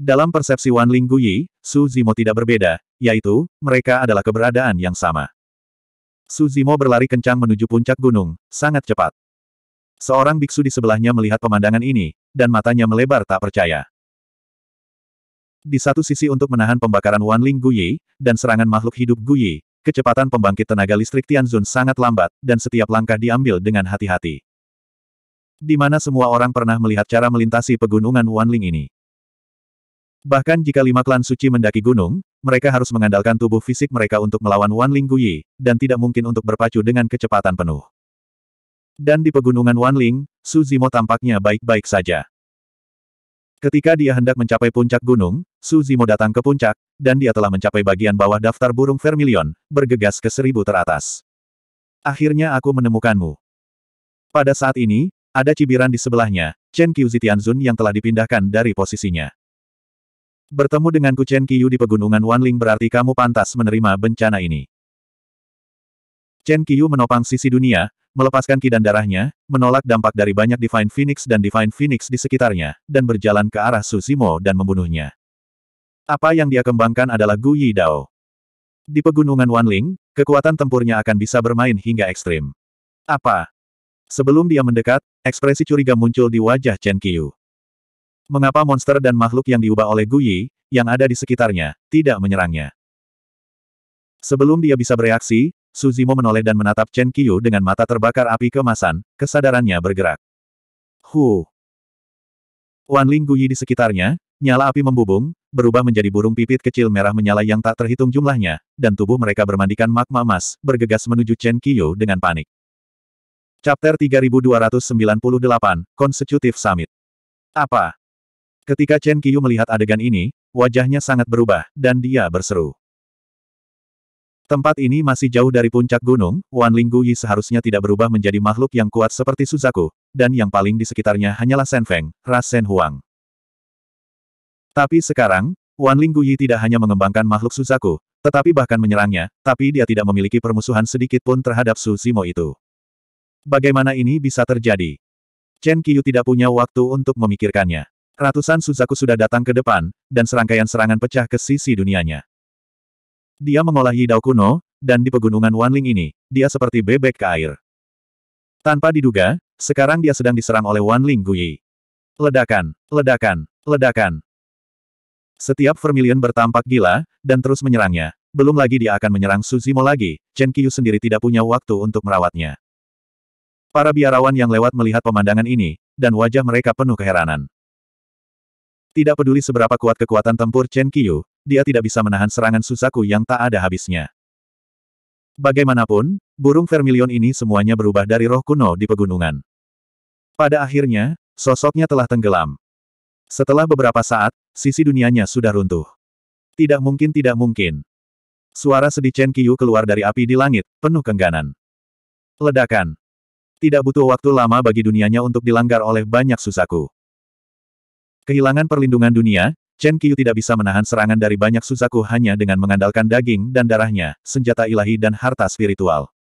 Dalam persepsi Wan Ling Guyi, Su Zimo tidak berbeda, yaitu, mereka adalah keberadaan yang sama. Su Zimo berlari kencang menuju puncak gunung, sangat cepat. Seorang biksu di sebelahnya melihat pemandangan ini, dan matanya melebar tak percaya. Di satu sisi untuk menahan pembakaran Wanling Guyi, dan serangan makhluk hidup Guyi, kecepatan pembangkit tenaga listrik Tianzun sangat lambat, dan setiap langkah diambil dengan hati-hati. Di mana semua orang pernah melihat cara melintasi pegunungan Wanling ini. Bahkan jika lima klan suci mendaki gunung, mereka harus mengandalkan tubuh fisik mereka untuk melawan Wan Ling Guyi, dan tidak mungkin untuk berpacu dengan kecepatan penuh. Dan di pegunungan Wan Ling, Su Zimo tampaknya baik-baik saja. Ketika dia hendak mencapai puncak gunung, Su Zimo datang ke puncak, dan dia telah mencapai bagian bawah daftar burung vermilion, bergegas ke seribu teratas. Akhirnya aku menemukanmu. Pada saat ini, ada cibiran di sebelahnya, Chen Tianzun yang telah dipindahkan dari posisinya. Bertemu denganku Chen Kiyu di pegunungan Wanling berarti kamu pantas menerima bencana ini. Chen Kiyu menopang sisi dunia, melepaskan ki darahnya, menolak dampak dari banyak Divine Phoenix dan Divine Phoenix di sekitarnya, dan berjalan ke arah Susimo dan membunuhnya. Apa yang dia kembangkan adalah Gu Yi Dao. Di pegunungan Wanling, kekuatan tempurnya akan bisa bermain hingga ekstrim. Apa? Sebelum dia mendekat, ekspresi curiga muncul di wajah Chen Kiyu. Mengapa monster dan makhluk yang diubah oleh Guyi, yang ada di sekitarnya, tidak menyerangnya? Sebelum dia bisa bereaksi, Suzimo menoleh dan menatap Chen Qiu dengan mata terbakar api kemasan, kesadarannya bergerak. Hu! Ling Guyi di sekitarnya, nyala api membubung, berubah menjadi burung pipit kecil merah menyala yang tak terhitung jumlahnya, dan tubuh mereka bermandikan magma emas, bergegas menuju Chen Qiu dengan panik. Chapter 3298, Consecutive Summit. Apa? Ketika Chen Qiyu melihat adegan ini, wajahnya sangat berubah, dan dia berseru. Tempat ini masih jauh dari puncak gunung, Wan Lingguyi seharusnya tidak berubah menjadi makhluk yang kuat seperti Suzaku, dan yang paling di sekitarnya hanyalah Shen Feng, Ras Shen Huang. Tapi sekarang, Wan Lingguyi tidak hanya mengembangkan makhluk Suzaku, tetapi bahkan menyerangnya, tapi dia tidak memiliki permusuhan sedikit pun terhadap Su Zimo itu. Bagaimana ini bisa terjadi? Chen Qiyu tidak punya waktu untuk memikirkannya. Ratusan Suzaku sudah datang ke depan, dan serangkaian serangan pecah ke sisi dunianya. Dia mengolah Yidao kuno, dan di pegunungan Wanling ini, dia seperti bebek ke air. Tanpa diduga, sekarang dia sedang diserang oleh Wanling Guyi. Ledakan, ledakan, ledakan. Setiap Vermilion bertampak gila, dan terus menyerangnya. Belum lagi dia akan menyerang Suzimo lagi, Chen Qiyu sendiri tidak punya waktu untuk merawatnya. Para biarawan yang lewat melihat pemandangan ini, dan wajah mereka penuh keheranan. Tidak peduli seberapa kuat kekuatan tempur Chen Qiyu, dia tidak bisa menahan serangan Suzaku yang tak ada habisnya. Bagaimanapun, burung vermilion ini semuanya berubah dari roh kuno di pegunungan. Pada akhirnya, sosoknya telah tenggelam. Setelah beberapa saat, sisi dunianya sudah runtuh. Tidak mungkin tidak mungkin. Suara sedih Chen Qiyu keluar dari api di langit, penuh kengganan. Ledakan. Tidak butuh waktu lama bagi dunianya untuk dilanggar oleh banyak susaku. Kehilangan perlindungan dunia, Chen Qiu tidak bisa menahan serangan dari banyak Suzaku hanya dengan mengandalkan daging dan darahnya, senjata ilahi dan harta spiritual.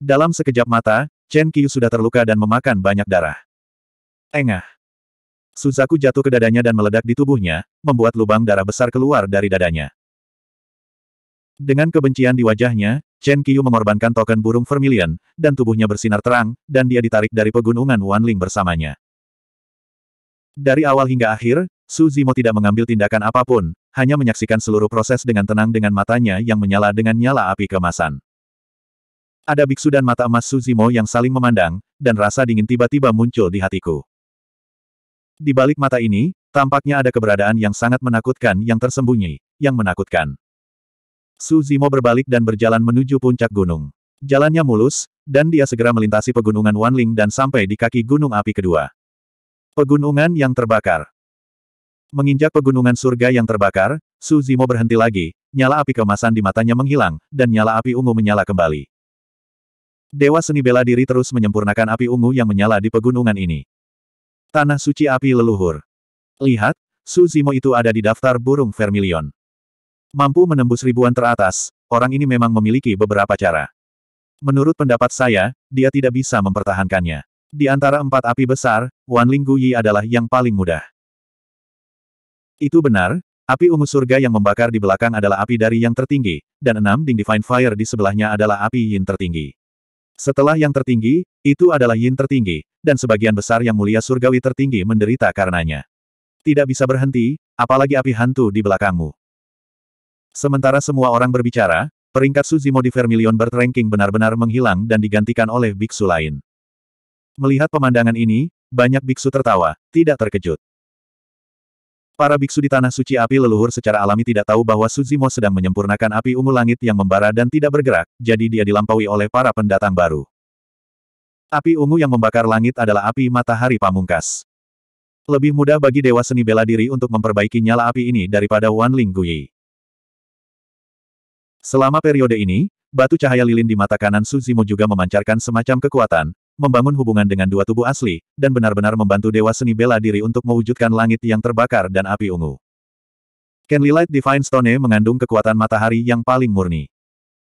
Dalam sekejap mata, Chen Qiu sudah terluka dan memakan banyak darah. Engah. Suzaku jatuh ke dadanya dan meledak di tubuhnya, membuat lubang darah besar keluar dari dadanya. Dengan kebencian di wajahnya, Chen Qiu mengorbankan token burung vermilion, dan tubuhnya bersinar terang, dan dia ditarik dari pegunungan Wanling bersamanya. Dari awal hingga akhir, Su Zimo tidak mengambil tindakan apapun, hanya menyaksikan seluruh proses dengan tenang dengan matanya yang menyala dengan nyala api kemasan. Ada biksu dan mata emas Su Zimo yang saling memandang, dan rasa dingin tiba-tiba muncul di hatiku. Di balik mata ini, tampaknya ada keberadaan yang sangat menakutkan yang tersembunyi, yang menakutkan. Su Zimo berbalik dan berjalan menuju puncak gunung. Jalannya mulus, dan dia segera melintasi pegunungan Wanling dan sampai di kaki gunung api kedua. Pegunungan yang terbakar. Menginjak pegunungan surga yang terbakar, Su Zimo berhenti lagi, nyala api kemasan di matanya menghilang, dan nyala api ungu menyala kembali. Dewa seni bela diri terus menyempurnakan api ungu yang menyala di pegunungan ini. Tanah suci api leluhur. Lihat, Su Zimo itu ada di daftar burung vermilion. Mampu menembus ribuan teratas, orang ini memang memiliki beberapa cara. Menurut pendapat saya, dia tidak bisa mempertahankannya. Di antara empat api besar, Wan Ling Guyi adalah yang paling mudah. Itu benar, api ungu surga yang membakar di belakang adalah api dari yang tertinggi, dan enam ding divine fire di sebelahnya adalah api yin tertinggi. Setelah yang tertinggi, itu adalah yin tertinggi, dan sebagian besar yang mulia surgawi tertinggi menderita karenanya. Tidak bisa berhenti, apalagi api hantu di belakangmu. Sementara semua orang berbicara, peringkat Suzimo di Vermilion Bird benar-benar menghilang dan digantikan oleh biksu lain. Melihat pemandangan ini, banyak biksu tertawa, tidak terkejut. Para biksu di Tanah Suci Api Leluhur secara alami tidak tahu bahwa Suzimo sedang menyempurnakan api ungu langit yang membara dan tidak bergerak, jadi dia dilampaui oleh para pendatang baru. Api ungu yang membakar langit adalah api matahari pamungkas. Lebih mudah bagi Dewa Seni Bela Diri untuk memperbaiki nyala api ini daripada Wan Ling Gui. Selama periode ini, batu cahaya lilin di mata kanan Suzimo juga memancarkan semacam kekuatan, membangun hubungan dengan dua tubuh asli, dan benar-benar membantu Dewa Seni Bela Diri untuk mewujudkan langit yang terbakar dan api ungu. Ken Light Divine Stone e mengandung kekuatan matahari yang paling murni.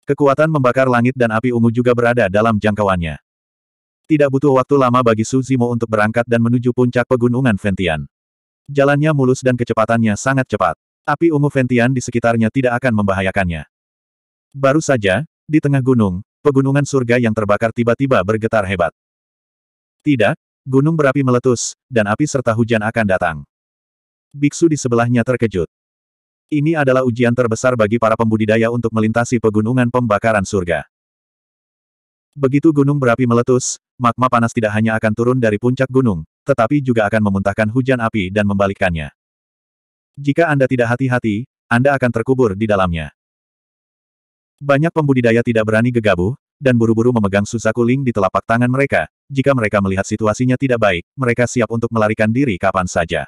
Kekuatan membakar langit dan api ungu juga berada dalam jangkauannya. Tidak butuh waktu lama bagi Su Zimo untuk berangkat dan menuju puncak pegunungan Ventian. Jalannya mulus dan kecepatannya sangat cepat. Api ungu Ventian di sekitarnya tidak akan membahayakannya. Baru saja, di tengah gunung, pegunungan surga yang terbakar tiba-tiba bergetar hebat. Tidak, gunung berapi meletus, dan api serta hujan akan datang. Biksu di sebelahnya terkejut. Ini adalah ujian terbesar bagi para pembudidaya untuk melintasi pegunungan pembakaran surga. Begitu gunung berapi meletus, magma panas tidak hanya akan turun dari puncak gunung, tetapi juga akan memuntahkan hujan api dan membalikkannya. Jika Anda tidak hati-hati, Anda akan terkubur di dalamnya. Banyak pembudidaya tidak berani gegabah, dan buru-buru memegang Suzaku Ling di telapak tangan mereka, jika mereka melihat situasinya tidak baik, mereka siap untuk melarikan diri kapan saja.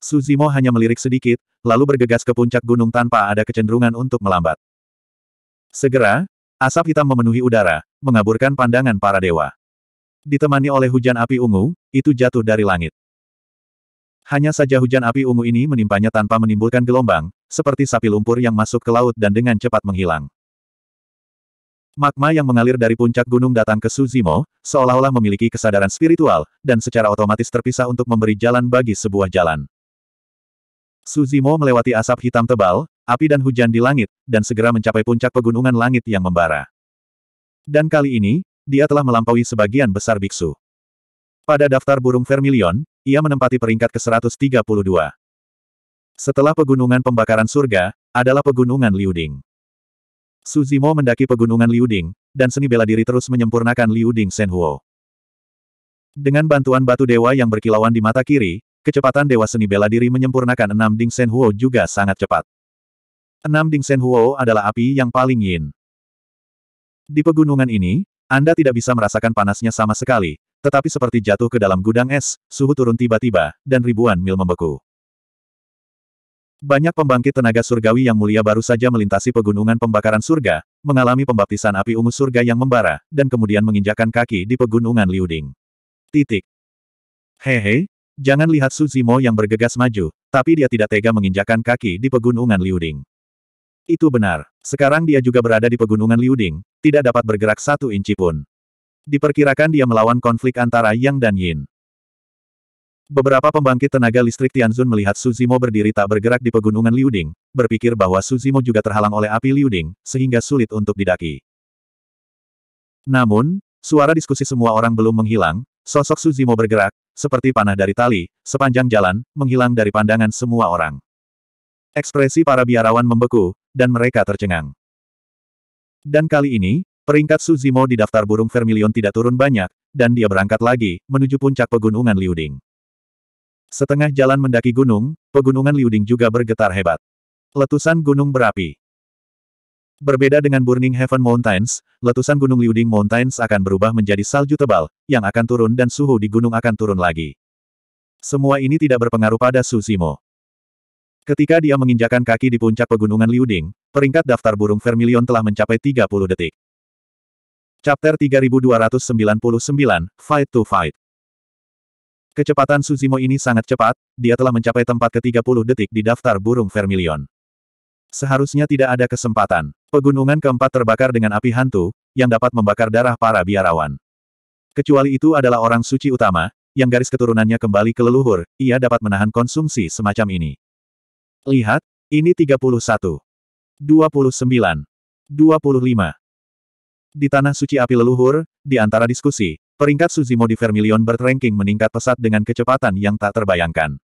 Suzimo hanya melirik sedikit, lalu bergegas ke puncak gunung tanpa ada kecenderungan untuk melambat. Segera, asap hitam memenuhi udara, mengaburkan pandangan para dewa. Ditemani oleh hujan api ungu, itu jatuh dari langit. Hanya saja hujan api ungu ini menimpanya tanpa menimbulkan gelombang, seperti sapi lumpur yang masuk ke laut dan dengan cepat menghilang. Magma yang mengalir dari puncak gunung datang ke Suzimo, seolah-olah memiliki kesadaran spiritual, dan secara otomatis terpisah untuk memberi jalan bagi sebuah jalan. Suzimo melewati asap hitam tebal, api dan hujan di langit, dan segera mencapai puncak pegunungan langit yang membara. Dan kali ini, dia telah melampaui sebagian besar biksu. Pada daftar burung vermilion, ia menempati peringkat ke-132. Setelah pegunungan pembakaran surga, adalah pegunungan Liuding. Suzimo mendaki pegunungan Liuding, dan seni bela diri terus menyempurnakan Liuding Senhuo. Dengan bantuan batu dewa yang berkilauan di mata kiri, kecepatan dewa seni bela diri menyempurnakan enam Ding Senhuo juga sangat cepat. Enam Ding Senhuo adalah api yang paling yin. Di pegunungan ini, anda tidak bisa merasakan panasnya sama sekali, tetapi seperti jatuh ke dalam gudang es, suhu turun tiba-tiba, dan ribuan mil membeku. Banyak pembangkit tenaga surgawi yang mulia baru saja melintasi pegunungan pembakaran surga, mengalami pembaptisan api ungu surga yang membara, dan kemudian menginjakan kaki di pegunungan Liuding. Titik. Hehe, jangan lihat Suzimo yang bergegas maju, tapi dia tidak tega menginjakan kaki di pegunungan Liuding. Itu benar. Sekarang dia juga berada di pegunungan Liuding, tidak dapat bergerak satu inci pun. Diperkirakan dia melawan konflik antara Yang dan Yin. Beberapa pembangkit tenaga listrik Tianzun melihat Suzimo berdiri tak bergerak di pegunungan Liuding, berpikir bahwa Suzimo juga terhalang oleh api Liuding, sehingga sulit untuk didaki. Namun, suara diskusi semua orang belum menghilang, sosok Suzimo bergerak, seperti panah dari tali, sepanjang jalan, menghilang dari pandangan semua orang. Ekspresi para biarawan membeku, dan mereka tercengang. Dan kali ini, peringkat Suzimo di daftar burung vermilion tidak turun banyak, dan dia berangkat lagi, menuju puncak pegunungan Liuding. Setengah jalan mendaki gunung, pegunungan Liuding juga bergetar hebat. Letusan gunung berapi. Berbeda dengan Burning Heaven Mountains, letusan gunung Liuding Mountains akan berubah menjadi salju tebal, yang akan turun dan suhu di gunung akan turun lagi. Semua ini tidak berpengaruh pada Suzimo. Ketika dia menginjakan kaki di puncak pegunungan Liuding, peringkat daftar burung vermilion telah mencapai 30 detik. Chapter 3299, Fight to Fight Kecepatan Suzimo ini sangat cepat, dia telah mencapai tempat ke-30 detik di daftar burung vermilion. Seharusnya tidak ada kesempatan. Pegunungan keempat terbakar dengan api hantu, yang dapat membakar darah para biarawan. Kecuali itu adalah orang suci utama, yang garis keturunannya kembali ke leluhur, ia dapat menahan konsumsi semacam ini. Lihat, ini 31. 29. 25. Di Tanah Suci Api Leluhur, di antara diskusi, peringkat Suzimo di Vermilion bertranking meningkat pesat dengan kecepatan yang tak terbayangkan.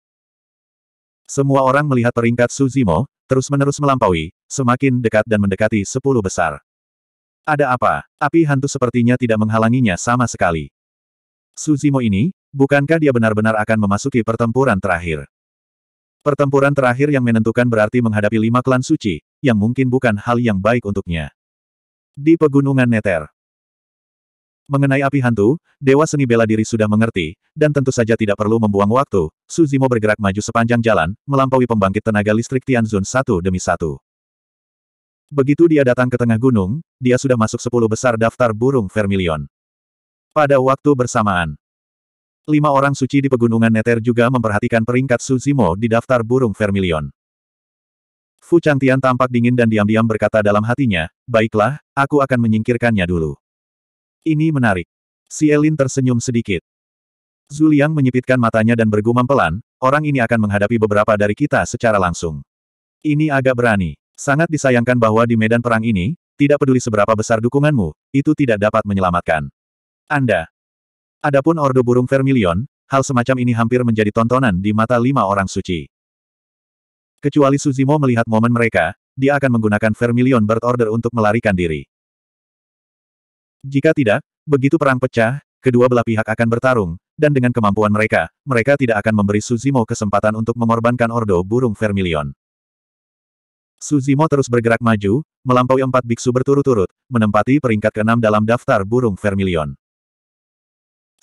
Semua orang melihat peringkat Suzimo, terus-menerus melampaui, semakin dekat dan mendekati sepuluh besar. Ada apa? Api hantu sepertinya tidak menghalanginya sama sekali. Suzimo ini, bukankah dia benar-benar akan memasuki pertempuran terakhir? Pertempuran terakhir yang menentukan berarti menghadapi lima klan suci, yang mungkin bukan hal yang baik untuknya. Di Pegunungan Neter Mengenai api hantu, Dewa Seni Bela Diri sudah mengerti, dan tentu saja tidak perlu membuang waktu, Suzimo bergerak maju sepanjang jalan, melampaui pembangkit tenaga listrik Tianzun satu demi satu. Begitu dia datang ke tengah gunung, dia sudah masuk sepuluh besar daftar burung vermilion. Pada waktu bersamaan, Lima orang suci di pegunungan Neter juga memperhatikan peringkat Suzimo di daftar burung vermilion. Fu Changtian tampak dingin dan diam-diam berkata dalam hatinya, baiklah, aku akan menyingkirkannya dulu. Ini menarik. Si Elin tersenyum sedikit. Zuliang menyipitkan matanya dan bergumam pelan, orang ini akan menghadapi beberapa dari kita secara langsung. Ini agak berani. Sangat disayangkan bahwa di medan perang ini, tidak peduli seberapa besar dukunganmu, itu tidak dapat menyelamatkan. Anda. Adapun Ordo Burung Vermilion, hal semacam ini hampir menjadi tontonan di mata lima orang suci. Kecuali Suzimo melihat momen mereka, dia akan menggunakan Vermilion Bird Order untuk melarikan diri. Jika tidak, begitu perang pecah, kedua belah pihak akan bertarung, dan dengan kemampuan mereka, mereka tidak akan memberi Suzimo kesempatan untuk mengorbankan Ordo Burung Vermilion. Suzimo terus bergerak maju, melampaui empat biksu berturut-turut, menempati peringkat keenam dalam daftar burung Vermilion.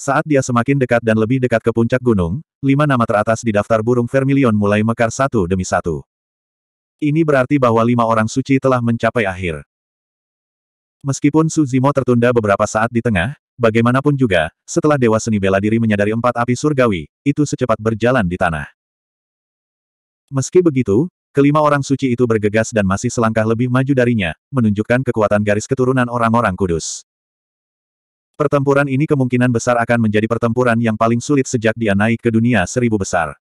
Saat dia semakin dekat dan lebih dekat ke puncak gunung, lima nama teratas di daftar burung vermilion mulai mekar satu demi satu. Ini berarti bahwa lima orang suci telah mencapai akhir. Meskipun Suzimo tertunda beberapa saat di tengah, bagaimanapun juga, setelah Dewa Seni Bela Diri menyadari empat api surgawi, itu secepat berjalan di tanah. Meski begitu, kelima orang suci itu bergegas dan masih selangkah lebih maju darinya, menunjukkan kekuatan garis keturunan orang-orang kudus. Pertempuran ini kemungkinan besar akan menjadi pertempuran yang paling sulit sejak dia naik ke dunia seribu besar.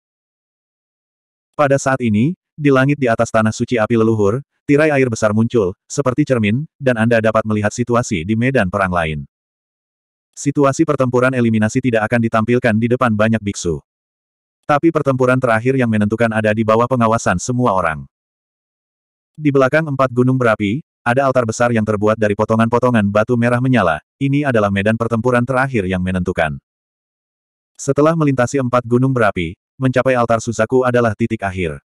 Pada saat ini, di langit di atas tanah suci api leluhur, tirai air besar muncul, seperti cermin, dan Anda dapat melihat situasi di medan perang lain. Situasi pertempuran eliminasi tidak akan ditampilkan di depan banyak biksu. Tapi pertempuran terakhir yang menentukan ada di bawah pengawasan semua orang. Di belakang empat gunung berapi, ada altar besar yang terbuat dari potongan-potongan batu merah menyala, ini adalah medan pertempuran terakhir yang menentukan. Setelah melintasi empat gunung berapi, mencapai altar Suzaku adalah titik akhir.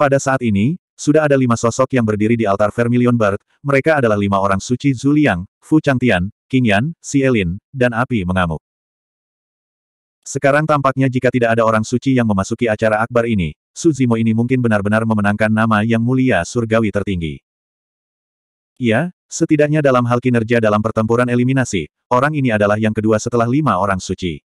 Pada saat ini, sudah ada lima sosok yang berdiri di altar Vermilion Bird, mereka adalah lima orang suci Zuliang, Fu Changtian, King Yan, Si Elin, dan api mengamuk. Sekarang tampaknya jika tidak ada orang suci yang memasuki acara akbar ini, Suzimo ini mungkin benar-benar memenangkan nama yang mulia surgawi tertinggi. Ya, setidaknya dalam hal kinerja dalam pertempuran eliminasi, orang ini adalah yang kedua setelah lima orang suci.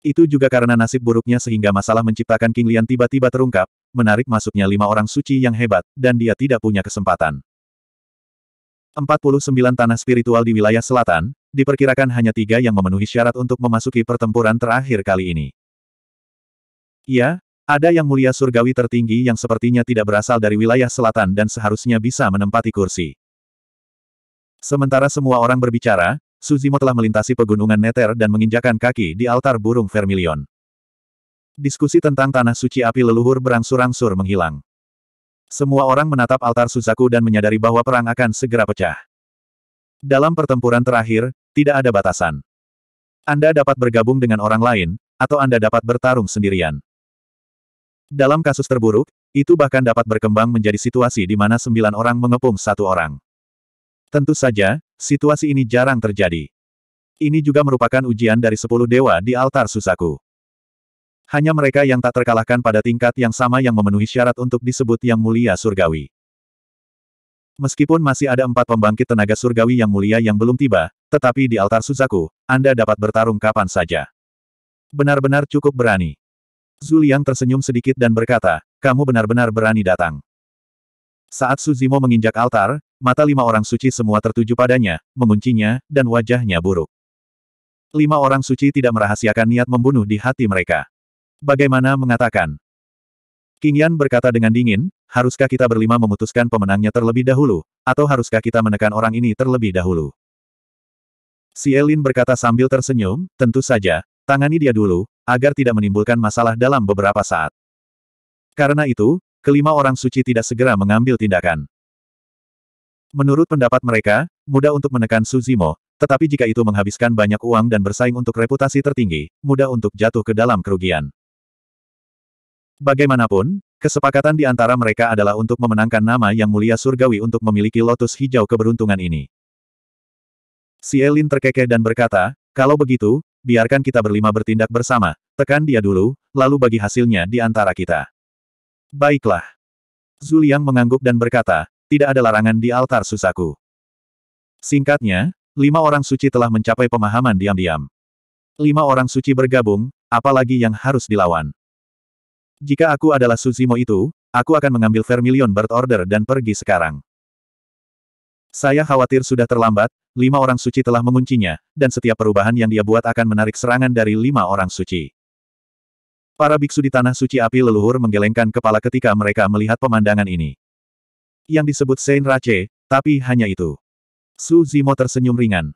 Itu juga karena nasib buruknya sehingga masalah menciptakan King Lian tiba-tiba terungkap, menarik masuknya lima orang suci yang hebat, dan dia tidak punya kesempatan. 49 tanah spiritual di wilayah selatan, diperkirakan hanya tiga yang memenuhi syarat untuk memasuki pertempuran terakhir kali ini. Ya, ada yang mulia surgawi tertinggi yang sepertinya tidak berasal dari wilayah selatan dan seharusnya bisa menempati kursi. Sementara semua orang berbicara, Suzimo telah melintasi pegunungan Neter dan menginjakan kaki di altar burung Vermilion. Diskusi tentang tanah suci api leluhur berangsur-angsur menghilang. Semua orang menatap altar Suzaku dan menyadari bahwa perang akan segera pecah. Dalam pertempuran terakhir, tidak ada batasan. Anda dapat bergabung dengan orang lain, atau Anda dapat bertarung sendirian. Dalam kasus terburuk, itu bahkan dapat berkembang menjadi situasi di mana sembilan orang mengepung satu orang. Tentu saja, situasi ini jarang terjadi. Ini juga merupakan ujian dari sepuluh dewa di altar Susaku. Hanya mereka yang tak terkalahkan pada tingkat yang sama yang memenuhi syarat untuk disebut yang mulia surgawi. Meskipun masih ada empat pembangkit tenaga surgawi yang mulia yang belum tiba, tetapi di altar Susaku, Anda dapat bertarung kapan saja. Benar-benar cukup berani. Zuliang tersenyum sedikit dan berkata, kamu benar-benar berani datang. Saat Suzimo menginjak altar, mata lima orang suci semua tertuju padanya, menguncinya, dan wajahnya buruk. Lima orang suci tidak merahasiakan niat membunuh di hati mereka. Bagaimana mengatakan? King Yan berkata dengan dingin, haruskah kita berlima memutuskan pemenangnya terlebih dahulu, atau haruskah kita menekan orang ini terlebih dahulu? Si Elin berkata sambil tersenyum, tentu saja, Tangani dia dulu, agar tidak menimbulkan masalah dalam beberapa saat. Karena itu, kelima orang suci tidak segera mengambil tindakan. Menurut pendapat mereka, mudah untuk menekan Suzimo, tetapi jika itu menghabiskan banyak uang dan bersaing untuk reputasi tertinggi, mudah untuk jatuh ke dalam kerugian. Bagaimanapun, kesepakatan di antara mereka adalah untuk memenangkan nama yang mulia surgawi untuk memiliki lotus hijau keberuntungan ini. Si terkekeh dan berkata, kalau begitu, biarkan kita berlima bertindak bersama, tekan dia dulu, lalu bagi hasilnya di antara kita. Baiklah. Zuliang mengangguk dan berkata, tidak ada larangan di altar susaku. Singkatnya, lima orang suci telah mencapai pemahaman diam-diam. Lima orang suci bergabung, apalagi yang harus dilawan. Jika aku adalah Suzimo itu, aku akan mengambil Vermilion Bird Order dan pergi sekarang. Saya khawatir sudah terlambat, lima orang suci telah menguncinya, dan setiap perubahan yang dia buat akan menarik serangan dari lima orang suci. Para biksu di Tanah Suci Api Leluhur menggelengkan kepala ketika mereka melihat pemandangan ini. Yang disebut Sein Rache, tapi hanya itu. Su Zimo tersenyum ringan.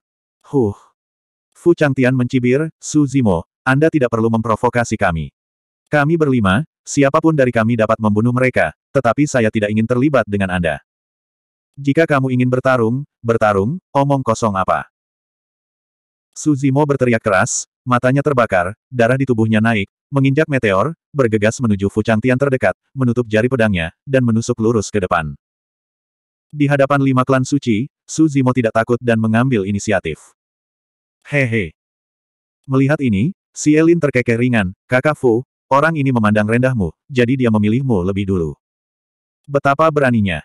Huh. Fu Changtian mencibir, Su Zimo, Anda tidak perlu memprovokasi kami. Kami berlima, siapapun dari kami dapat membunuh mereka, tetapi saya tidak ingin terlibat dengan Anda. Jika kamu ingin bertarung, bertarung, omong kosong apa? Suzimo berteriak keras, matanya terbakar, darah di tubuhnya naik, menginjak meteor, bergegas menuju Fuchangtian terdekat, menutup jari pedangnya, dan menusuk lurus ke depan. Di hadapan lima klan suci, Suzimo tidak takut dan mengambil inisiatif. Hehe. Melihat ini, si Elin terkekeh ringan, kakak Fu, orang ini memandang rendahmu, jadi dia memilihmu lebih dulu. Betapa beraninya.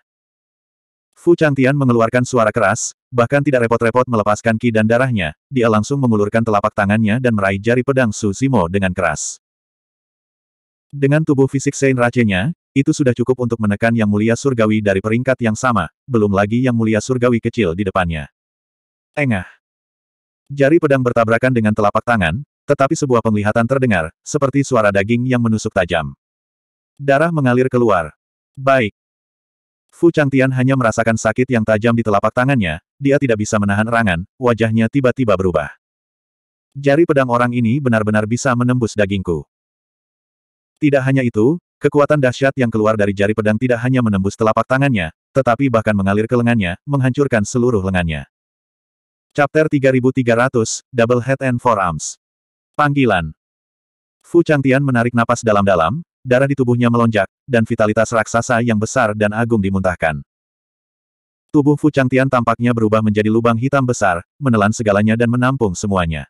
Fu Changtian mengeluarkan suara keras, bahkan tidak repot-repot melepaskan ki dan darahnya, dia langsung mengulurkan telapak tangannya dan meraih jari pedang Su Zimo dengan keras. Dengan tubuh fisik Sein Racenya, itu sudah cukup untuk menekan Yang Mulia Surgawi dari peringkat yang sama, belum lagi Yang Mulia Surgawi kecil di depannya. Engah. Jari pedang bertabrakan dengan telapak tangan, tetapi sebuah penglihatan terdengar, seperti suara daging yang menusuk tajam. Darah mengalir keluar. Baik, Fu Changtian hanya merasakan sakit yang tajam di telapak tangannya, dia tidak bisa menahan erangan, wajahnya tiba-tiba berubah. Jari pedang orang ini benar-benar bisa menembus dagingku. Tidak hanya itu, kekuatan dahsyat yang keluar dari jari pedang tidak hanya menembus telapak tangannya, tetapi bahkan mengalir ke lengannya, menghancurkan seluruh lengannya. Chapter 3300, Double Head and Forearms. Panggilan. Fu Changtian menarik napas dalam-dalam, darah di tubuhnya melonjak, dan vitalitas raksasa yang besar dan agung dimuntahkan. Tubuh Fu Changtian tampaknya berubah menjadi lubang hitam besar, menelan segalanya dan menampung semuanya.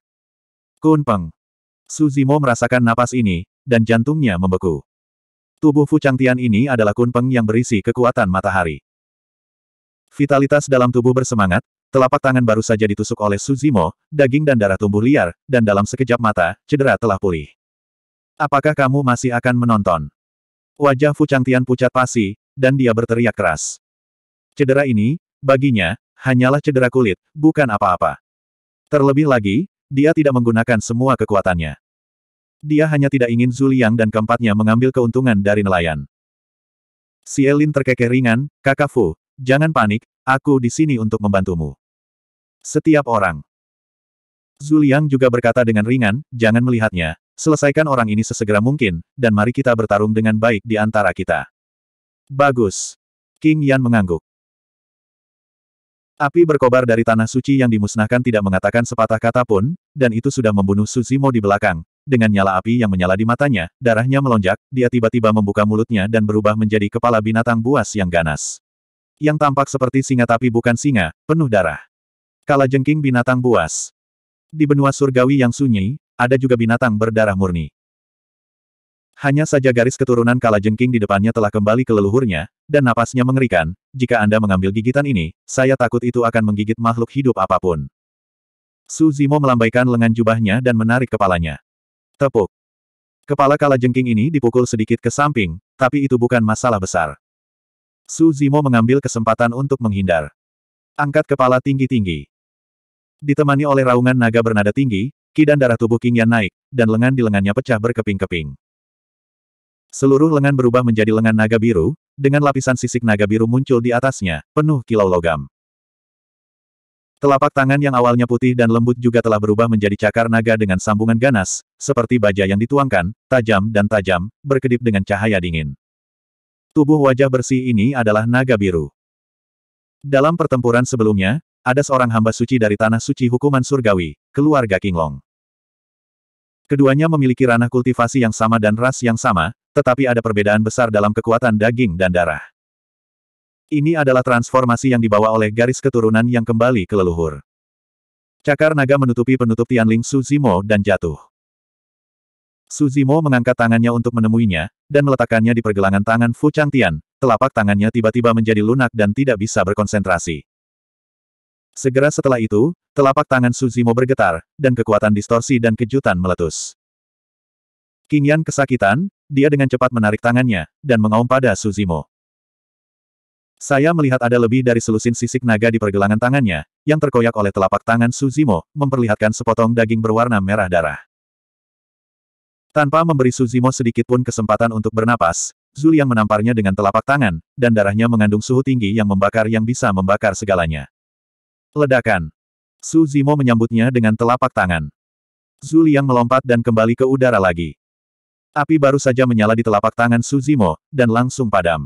Kun Peng. Su Zimo merasakan napas ini, dan jantungnya membeku. Tubuh Fu Changtian ini adalah Kun Peng yang berisi kekuatan matahari. Vitalitas dalam tubuh bersemangat, telapak tangan baru saja ditusuk oleh Su Zimo, daging dan darah tumbuh liar, dan dalam sekejap mata, cedera telah pulih. Apakah kamu masih akan menonton? Wajah Fu Changtian pucat pasi, dan dia berteriak keras. Cedera ini, baginya, hanyalah cedera kulit, bukan apa-apa. Terlebih lagi, dia tidak menggunakan semua kekuatannya. Dia hanya tidak ingin Zuliang dan keempatnya mengambil keuntungan dari nelayan. Sielin terkekeh ringan, kakak Fu, jangan panik, aku di sini untuk membantumu. Setiap orang. Zuliang juga berkata dengan ringan, jangan melihatnya, Selesaikan orang ini sesegera mungkin, dan mari kita bertarung dengan baik di antara kita. Bagus. King Yan mengangguk. Api berkobar dari tanah suci yang dimusnahkan tidak mengatakan sepatah kata pun, dan itu sudah membunuh Suzimo di belakang. Dengan nyala api yang menyala di matanya, darahnya melonjak, dia tiba-tiba membuka mulutnya dan berubah menjadi kepala binatang buas yang ganas. Yang tampak seperti singa tapi bukan singa, penuh darah. Kalajengking binatang buas. Di benua surgawi yang sunyi, ada juga binatang berdarah murni. Hanya saja garis keturunan kala jengking di depannya telah kembali ke leluhurnya, dan napasnya mengerikan, jika Anda mengambil gigitan ini, saya takut itu akan menggigit makhluk hidup apapun. Su Zimo melambaikan lengan jubahnya dan menarik kepalanya. Tepuk. Kepala kala jengking ini dipukul sedikit ke samping, tapi itu bukan masalah besar. Su Zimo mengambil kesempatan untuk menghindar. Angkat kepala tinggi-tinggi. Ditemani oleh raungan naga bernada tinggi, Kidan darah tubuh King Yan naik, dan lengan di lengannya pecah berkeping-keping. Seluruh lengan berubah menjadi lengan naga biru, dengan lapisan sisik naga biru muncul di atasnya, penuh kilau logam. Telapak tangan yang awalnya putih dan lembut juga telah berubah menjadi cakar naga dengan sambungan ganas, seperti baja yang dituangkan, tajam dan tajam, berkedip dengan cahaya dingin. Tubuh wajah bersih ini adalah naga biru. Dalam pertempuran sebelumnya, ada seorang hamba suci dari tanah suci hukuman surgawi, keluarga Kinglong. Keduanya memiliki ranah kultivasi yang sama dan ras yang sama, tetapi ada perbedaan besar dalam kekuatan daging dan darah. Ini adalah transformasi yang dibawa oleh garis keturunan yang kembali ke leluhur. Cakar naga menutupi penutup Tianling Suzimo dan jatuh. Suzimo mengangkat tangannya untuk menemuinya, dan meletakkannya di pergelangan tangan Fu Changtian, telapak tangannya tiba-tiba menjadi lunak dan tidak bisa berkonsentrasi. Segera setelah itu, telapak tangan Suzimo bergetar, dan kekuatan distorsi dan kejutan meletus. Yan kesakitan, dia dengan cepat menarik tangannya, dan mengaum pada Suzimo. Saya melihat ada lebih dari selusin sisik naga di pergelangan tangannya, yang terkoyak oleh telapak tangan Suzimo, memperlihatkan sepotong daging berwarna merah darah. Tanpa memberi Suzimo sedikit pun kesempatan untuk bernapas, Zul yang menamparnya dengan telapak tangan, dan darahnya mengandung suhu tinggi yang membakar yang bisa membakar segalanya. Ledakan. Su Zimo menyambutnya dengan telapak tangan. Zhu Liang melompat dan kembali ke udara lagi. Api baru saja menyala di telapak tangan Su Zimo, dan langsung padam.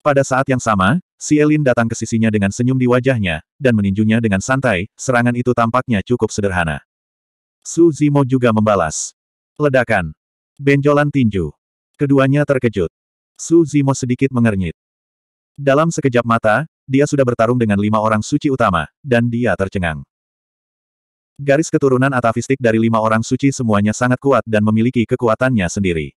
Pada saat yang sama, si Elin datang ke sisinya dengan senyum di wajahnya, dan meninjunya dengan santai, serangan itu tampaknya cukup sederhana. Su Zimo juga membalas. Ledakan. Benjolan tinju. Keduanya terkejut. Su Zimo sedikit mengernyit. Dalam sekejap mata, dia sudah bertarung dengan lima orang suci utama, dan dia tercengang. Garis keturunan atavistik dari lima orang suci semuanya sangat kuat dan memiliki kekuatannya sendiri.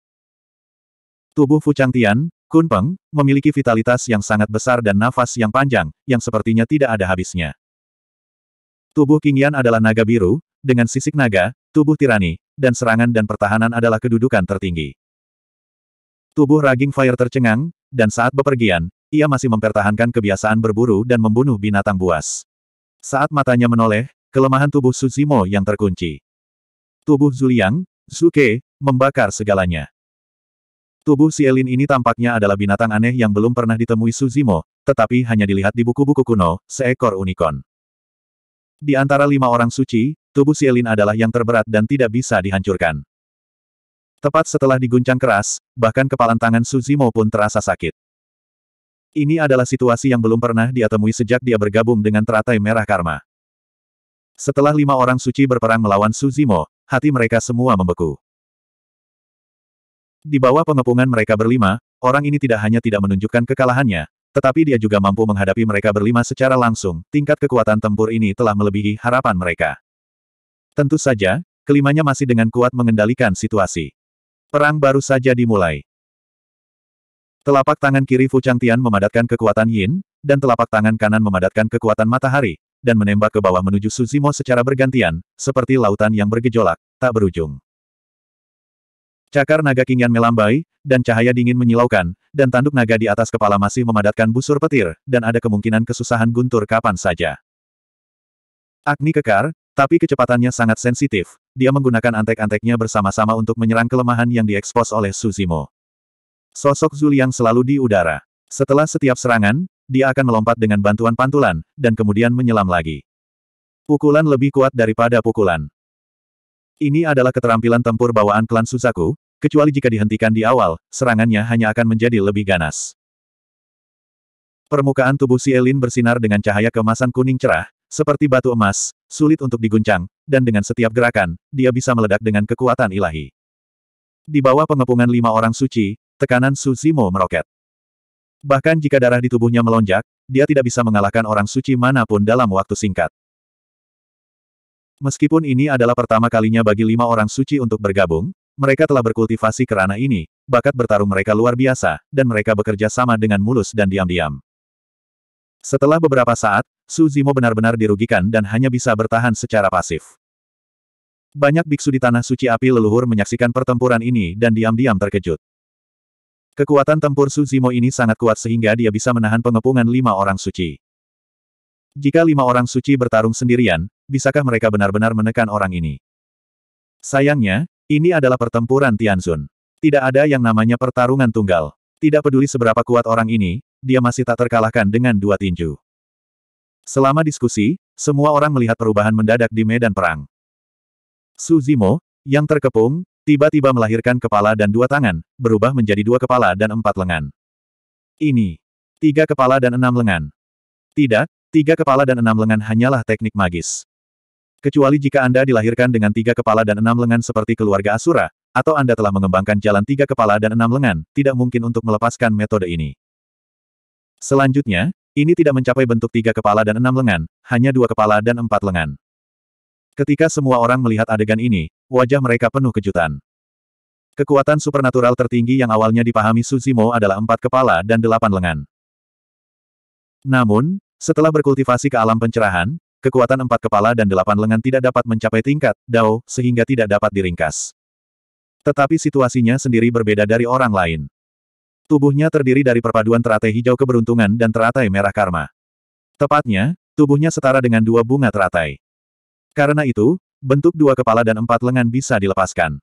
Tubuh Fuchang Tian, Kun Peng, memiliki vitalitas yang sangat besar dan nafas yang panjang, yang sepertinya tidak ada habisnya. Tubuh King Yan adalah naga biru, dengan sisik naga, tubuh tirani, dan serangan dan pertahanan adalah kedudukan tertinggi. Tubuh raging fire tercengang, dan saat bepergian, ia masih mempertahankan kebiasaan berburu dan membunuh binatang buas. Saat matanya menoleh, kelemahan tubuh Suzimo yang terkunci. Tubuh Zuliang, Zuke, membakar segalanya. Tubuh Sielin ini tampaknya adalah binatang aneh yang belum pernah ditemui Suzimo, tetapi hanya dilihat di buku-buku kuno, seekor unicorn. Di antara lima orang suci, tubuh Sielin adalah yang terberat dan tidak bisa dihancurkan. Tepat setelah diguncang keras, bahkan kepalan tangan Suzimo pun terasa sakit. Ini adalah situasi yang belum pernah dia temui sejak dia bergabung dengan teratai merah karma. Setelah lima orang suci berperang melawan Suzimo, hati mereka semua membeku. Di bawah pengepungan mereka berlima, orang ini tidak hanya tidak menunjukkan kekalahannya, tetapi dia juga mampu menghadapi mereka berlima secara langsung, tingkat kekuatan tempur ini telah melebihi harapan mereka. Tentu saja, kelimanya masih dengan kuat mengendalikan situasi. Perang baru saja dimulai. Telapak tangan kiri Fu Changtian memadatkan kekuatan Yin, dan telapak tangan kanan memadatkan kekuatan matahari, dan menembak ke bawah menuju Suzimo secara bergantian, seperti lautan yang bergejolak, tak berujung. Cakar naga kingian melambai, dan cahaya dingin menyilaukan, dan tanduk naga di atas kepala masih memadatkan busur petir, dan ada kemungkinan kesusahan guntur kapan saja. Agni kekar, tapi kecepatannya sangat sensitif, dia menggunakan antek-anteknya bersama-sama untuk menyerang kelemahan yang diekspos oleh Suzimo. Sosok Zuliang selalu di udara. Setelah setiap serangan, dia akan melompat dengan bantuan pantulan, dan kemudian menyelam lagi. Pukulan lebih kuat daripada pukulan. Ini adalah keterampilan tempur bawaan klan Suzaku, kecuali jika dihentikan di awal, serangannya hanya akan menjadi lebih ganas. Permukaan tubuh si Elin bersinar dengan cahaya kemasan kuning cerah, seperti batu emas, sulit untuk diguncang, dan dengan setiap gerakan, dia bisa meledak dengan kekuatan ilahi. Di bawah pengepungan lima orang suci, tekanan Suzimo meroket. Bahkan jika darah di tubuhnya melonjak, dia tidak bisa mengalahkan orang suci manapun dalam waktu singkat. Meskipun ini adalah pertama kalinya bagi lima orang suci untuk bergabung, mereka telah berkultivasi kerana ini, bakat bertarung mereka luar biasa, dan mereka bekerja sama dengan mulus dan diam-diam. Setelah beberapa saat, Suzimo benar-benar dirugikan dan hanya bisa bertahan secara pasif. Banyak biksu di Tanah Suci Api Leluhur menyaksikan pertempuran ini dan diam-diam terkejut. Kekuatan tempur Suzimo ini sangat kuat sehingga dia bisa menahan pengepungan lima orang suci. Jika lima orang suci bertarung sendirian, bisakah mereka benar-benar menekan orang ini? Sayangnya, ini adalah pertempuran Tianzun. Tidak ada yang namanya pertarungan tunggal. Tidak peduli seberapa kuat orang ini, dia masih tak terkalahkan dengan dua tinju. Selama diskusi, semua orang melihat perubahan mendadak di medan perang. Suzimo, yang terkepung, Tiba-tiba melahirkan kepala dan dua tangan, berubah menjadi dua kepala dan empat lengan. Ini. Tiga kepala dan enam lengan. Tidak, tiga kepala dan enam lengan hanyalah teknik magis. Kecuali jika Anda dilahirkan dengan tiga kepala dan enam lengan seperti keluarga Asura, atau Anda telah mengembangkan jalan tiga kepala dan enam lengan, tidak mungkin untuk melepaskan metode ini. Selanjutnya, ini tidak mencapai bentuk tiga kepala dan enam lengan, hanya dua kepala dan empat lengan. Ketika semua orang melihat adegan ini, wajah mereka penuh kejutan. Kekuatan supernatural tertinggi yang awalnya dipahami Suzimo adalah empat kepala dan delapan lengan. Namun, setelah berkultivasi ke alam pencerahan, kekuatan empat kepala dan delapan lengan tidak dapat mencapai tingkat Dao, sehingga tidak dapat diringkas. Tetapi situasinya sendiri berbeda dari orang lain. Tubuhnya terdiri dari perpaduan teratai hijau keberuntungan dan teratai merah karma. Tepatnya, tubuhnya setara dengan dua bunga teratai. Karena itu, bentuk dua kepala dan empat lengan bisa dilepaskan.